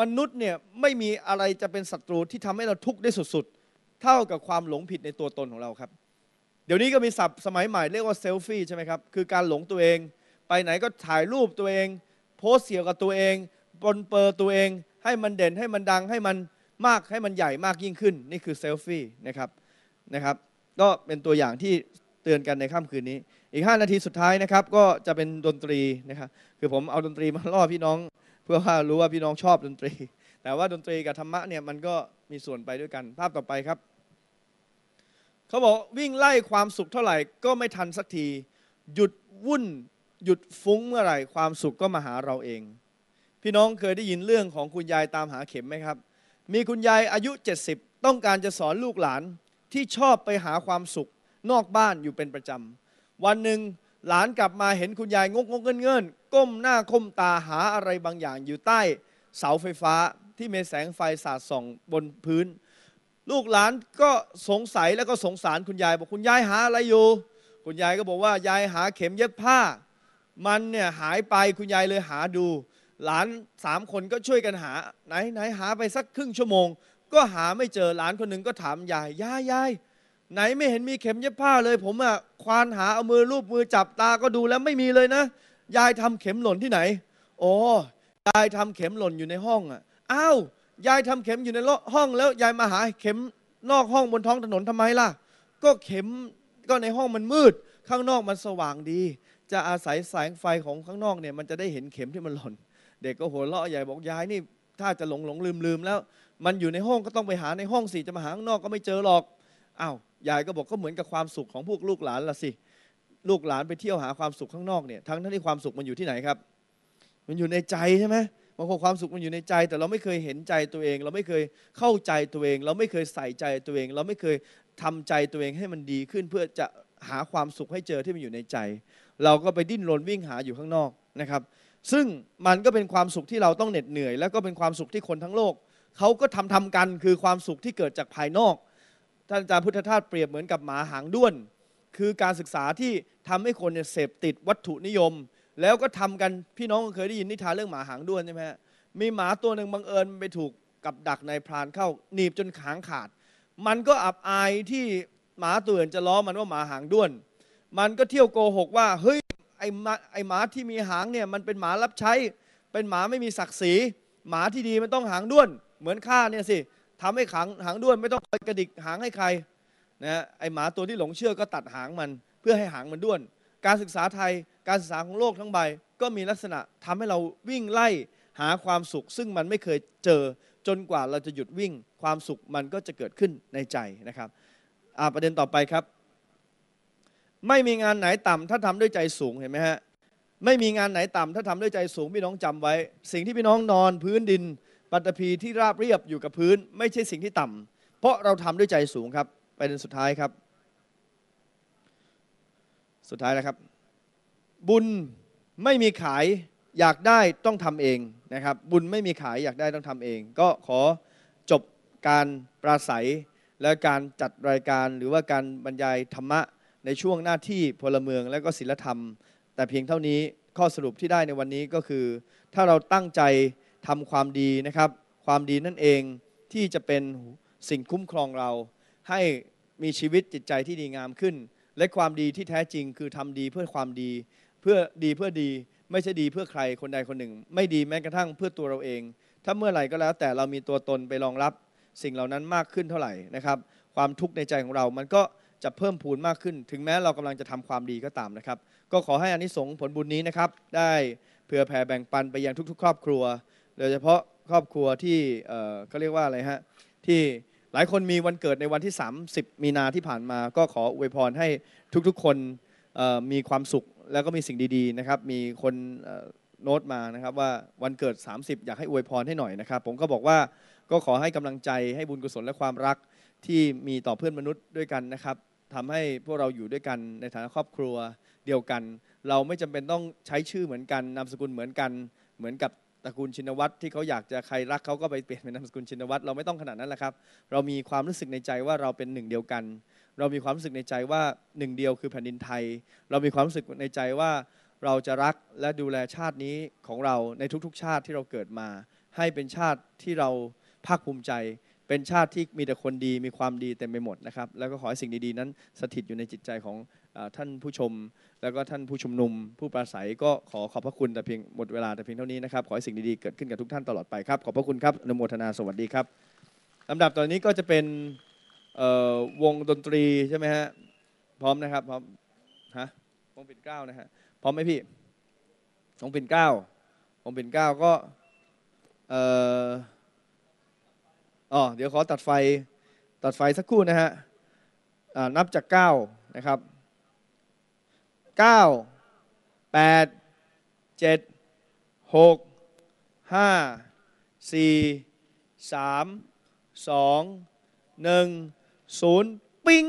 มนุษย์เนี่ยไม่มีอะไรจะเป็นศัตรูที่ทำให้เราทุกข์ได้สุดๆ เท่ากับความหลงผิดในตัวตนของเราครับ เดี๋ยวนี้ก็มีศัพท์สมัยใหม่เรียกว่าเซลฟี่ใช่ไหมครับ คือการหลงตัวเอง ไปไหนก็ถ่ายรูปตัวเอง โพสเสี่ยวกับตัวเองปนเปอร์ตัวเอง ให้มันเด่นให้มันดังให้มันมากให้มันใหญ่มากยิ่งขึ้น นี่คือเซลฟี่นะครับนะครับก็เป็นตัวอย่างที่เตือนกันในค่ำคืนนี้อีก 5 นาทีสุดท้ายนะครับก็จะเป็นดนตรีนะครับคือผมเอาดนตรีมาล่อพี่น้องเพื่อว่ารู้ว่าพี่น้องชอบดนตรี แต่ว่าดนตรีกับธรรมะเนี่ยมันก็มีส่วนไปด้วยกันภาพต่อไปครับ เขาบอกวิ่งไล่ความสุขเท่าไหร่ก็ไม่ทันสักที หยุดวุ่น หยุดฟุ้งเมื่อไหร่ความสุขก็มาหาเราเอง พี่น้องเคยได้ยินเรื่องของคุณยายตามหาเข็มไหมครับ มีคุณยายอายุ 70 ต้องการจะสอนลูกหลานที่ชอบไปหาความสุขนอกบ้านอยู่เป็นประจำ วันหนึ่งหลานกลับมาเห็นคุณยายงกงกเงินเงินก้มหน้าก้มตาหาอะไรบางอย่างอยู่ใต้เสาไฟฟ้าที่มีแสงไฟสาดส่องบนพื้น ลูกหลานก็สงสัยแล้วก็สงสารคุณยายบอกคุณยายหาอะไรอยู่คุณยายก็บอกว่ายายหาเข็มเย็บผ้า มันเนี่ยหายไปคุณยายเลยหาดู หลานสามคนก็ช่วยกันหาไหนไหนหาไปสักครึ่งชั่วโมง ก็หาไม่เจอหลานคนหนึ่งก็ถามยายยายยายไหนไม่เห็นมีเข็มเย็บผ้าเลย ผมอะควานหาเอามือรูปมือจับตาก็ดูแล้วไม่มีเลยนะ ยายทำเข็มหล่นที่ไหนโอ้ยายทำเข็มหล่นอยู่ในห้องอ่ะอ้าวยายทำเข็มอยู่ในห้องแล้วยายมาหาเข็มนอกห้องบนท้องถนนทำไมล่ะ ก็เข็มก็ในห้องมันมืด ข้างนอกมันสว่างดี จะอาศัยแสงไฟของข้างนอกเนี่ย มันจะได้เห็นเข็มที่มันหล่นเด็กก็หัวเราะใหญ่บอกยายนี่ ถ้าจะหลงหลงลืมลืมแล้ว มันอยู่ในห้องก็ต้องไปหาในห้องสิจะมาหาข้างนอกก็ไม่เจอหรอกอา้าวยายก็บอกก็เหมือนกับความสุขของพวกลูกหลานละสิ ลูกหลานไปเที่ยวหาความสุขข้างนอกเนี่ย ทั้งที่ความสุขมันอยู่ที่ไหนครับ มันอยู่ในใจใช่ไหมบางคนความสุขมันอยู่ในใจแต่เราไม่เคยเห็นใจตัวเอง เราไม่เคยเข้าใจตัวเอง เราไม่เคยใส่ใจตัวเอง เราไม่เคยทำใจตัวเองให้มันดีขึ้น เพื่อจะหาความสุขให้เจอที่มันอยู่ในใจ เราก็ไปดิ้นรนวิ่งหาอยู่ข้างนอกนะครับ ซึ่งมันก็เป็นความสุขที่เราต้องเหน็ดเหนื่อย แล้วก็เป็นความสุขที่คนทั้งโลกเขาก็ทำทำกันคือความสุขที่เกิดจากภายนอกท่านอาจารย์พุทธทาสเปรียบเหมือนกับหมาหางด้วน คือการศึกษาที่ทำให้คนเนี่ยเสพติดวัตถุนิยม แล้วก็ทำกันพี่น้องเคยได้ยินนิทานเรื่องหมาหางด้วนใช่ไหมมีหมาตัวหนึ่งบังเอิญไปถูกกับดักในพรานเข้าหนีบจนขางขาด มันก็อับอายที่หมาตัวอื่นจะล้อมันว่าหมาหางด้วน มันก็เที่ยวโกหกว่า เฮ้ย ไอ้มาไอ้หมาที่มีหางเนี่ยมันเป็นหมารับใช้ เป็นหมาไม่มีศักดิ์ศรี หมาที่ดีมันต้องหางด้วนเหมือนข้าเนี่ยสิทำให้ขังหางด้วนไม่ต้องคอยกระดิกหางให้ใครนะไอหมาตัวที่หลงเชื่อก็ตัดหางมันเพื่อให้หางมันด้วน การศึกษาไทย การศึกษาของโลกทั้งใบ ก็มีลักษณะทำให้เราวิ่งไล่หาความสุข ซึ่งมันไม่เคยเจอจนกว่าเราจะหยุดวิ่งความสุขมันก็จะเกิดขึ้นในใจนะครับประเด็นต่อไปครับ ไม่มีงานไหนต่ำถ้าทำด้วยใจสูงเห็นไหมฮะไม่มีงานไหนต่ำถ้าทำด้วยใจสูงพี่น้องจำไว้ สิ่งที่พี่น้องนอนพื้นดินปัตตภีที่ราบเรียบอยู่กับพื้น ไม่ใช่สิ่งที่ต่ำ เพราะเราทำด้วยใจสูงครับประเด็นสุดท้ายครับ สุดท้ายนะครับ บุญไม่มีขายอยากได้ต้องทำเองนะครับ บุญไม่มีขายอยากได้ต้องทำเอง ก็ขอจบการปราศัยและการจัดรายการหรือว่าการบรรยายธรรมะในช่วงหน้าที่พลเมืองและก็ศิลธรรม แต่เพียงเท่านี้ข้อสรุปที่ได้ในวันนี้ก็คือ ถ้าเราตั้งใจทำความดีนะครับ ความดีนั่นเองที่จะเป็นสิ่งคุ้มครองเรา ให้มีชีวิตจิตใจที่ดีงามขึ้น และความดีที่แท้จริงคือทำดีเพื่อความดี เพื่อดีเพื่อดี ไม่ใช่ดีเพื่อใครคนใดคนหนึ่ง ไม่ดีแม้กระทั่งเพื่อตัวเราเอง ถ้าเมื่อไหร่ก็แล้วแต่เรามีตัวตนไปรองรับสิ่งเหล่านั้นมากขึ้นเท่าไหร่นะครับ ความทุกข์ในใจของเรา มันก็จะเพิ่มพูนมากขึ้น ถึงแม้เรากำลังจะทำความดีก็ตามนะครับก็ขอให้อานิสงส์ผลบุญนี้นะครับ ได้เผื่อแผ่แบ่งปันไปยังทุกๆ ครอบครัวโดยเฉพาะครอบครัวที่เขาเรียกว่าอะไรฮะที่หลายคนมีวันเกิดในวันที่ 30 มีนาที่ผ่านมา ก็ขออวยพรให้ทุกๆคนมีความสุขแล้วก็มีสิ่งดีๆนะครับมีคนโน้ตมานะครับว่าวันเกิด 30 อยากให้อวยพรให้หน่อยนะครับ ผมก็บอกว่าก็ขอให้กำลังใจให้บุญกุศลและความรักที่มีต่อเพื่อนมนุษย์ด้วยกันนะครับทำให้พวกเราอยู่ด้วยกันในฐานะครอบครัวเดียวกัน เราไม่จำเป็นต้องใช้ชื่อเหมือนกันนามสกุลเหมือนกันเหมือนกับตระกูลชินวัตรที่เขาอยากจะใครรักเขาก็ไปเปลี่ยนเป็นนามสกุลชินวัตรเราไม่ต้องขนาดนั้นแหละครับ เรามีความรู้สึกในใจว่าเราเป็นหนึ่งเดียวกัน เรามีความรู้สึกในใจว่าหนึ่งเดียวคือแผ่นดินไทย เรามีความรู้สึกในใจว่าเราจะรักและดูแลชาตินี้ของเราในทุกๆ ชาติที่เราเกิดมา ให้เป็นชาติที่เราภาคภูมิใจ เป็นชาติที่มีแต่คนดีมีความดีเต็มไปหมดนะครับแล้วก็ขอให้สิ่งดีๆนั้น สถิตอยู่ในจิตใจของท่านผู้ชมแล้วก็ท่านผู้ชุมนุมผู้ปราศัย ก็ขอขอบพระคุณแต่เพียงหมดเวลาแต่เพียงเท่านี้นะครับขอให้สิ่งดีๆเกิดขึ้นกับทุกท่านตลอดไปครับขอบพระคุณครับอนโมทนาสวัสดีครับลำดับตอนนี้ก็จะเป็นวงดนตรีใช่ไหมฮะพร้อมนะครับพร้อมฮะวงปิ่นเก้านะฮะพร้อมไหมพี่วงปิ่นเก้าวงปิ่นเก้าก็เอ่ออ๋อเดี๋ยวขอตัดไฟ ตัดไฟสักครู่นะฮะนับจากเก้านะครับเก้าแปดเจ็ดหกห้าสี่สามสองหนึ่งศูนย์ปิ้ง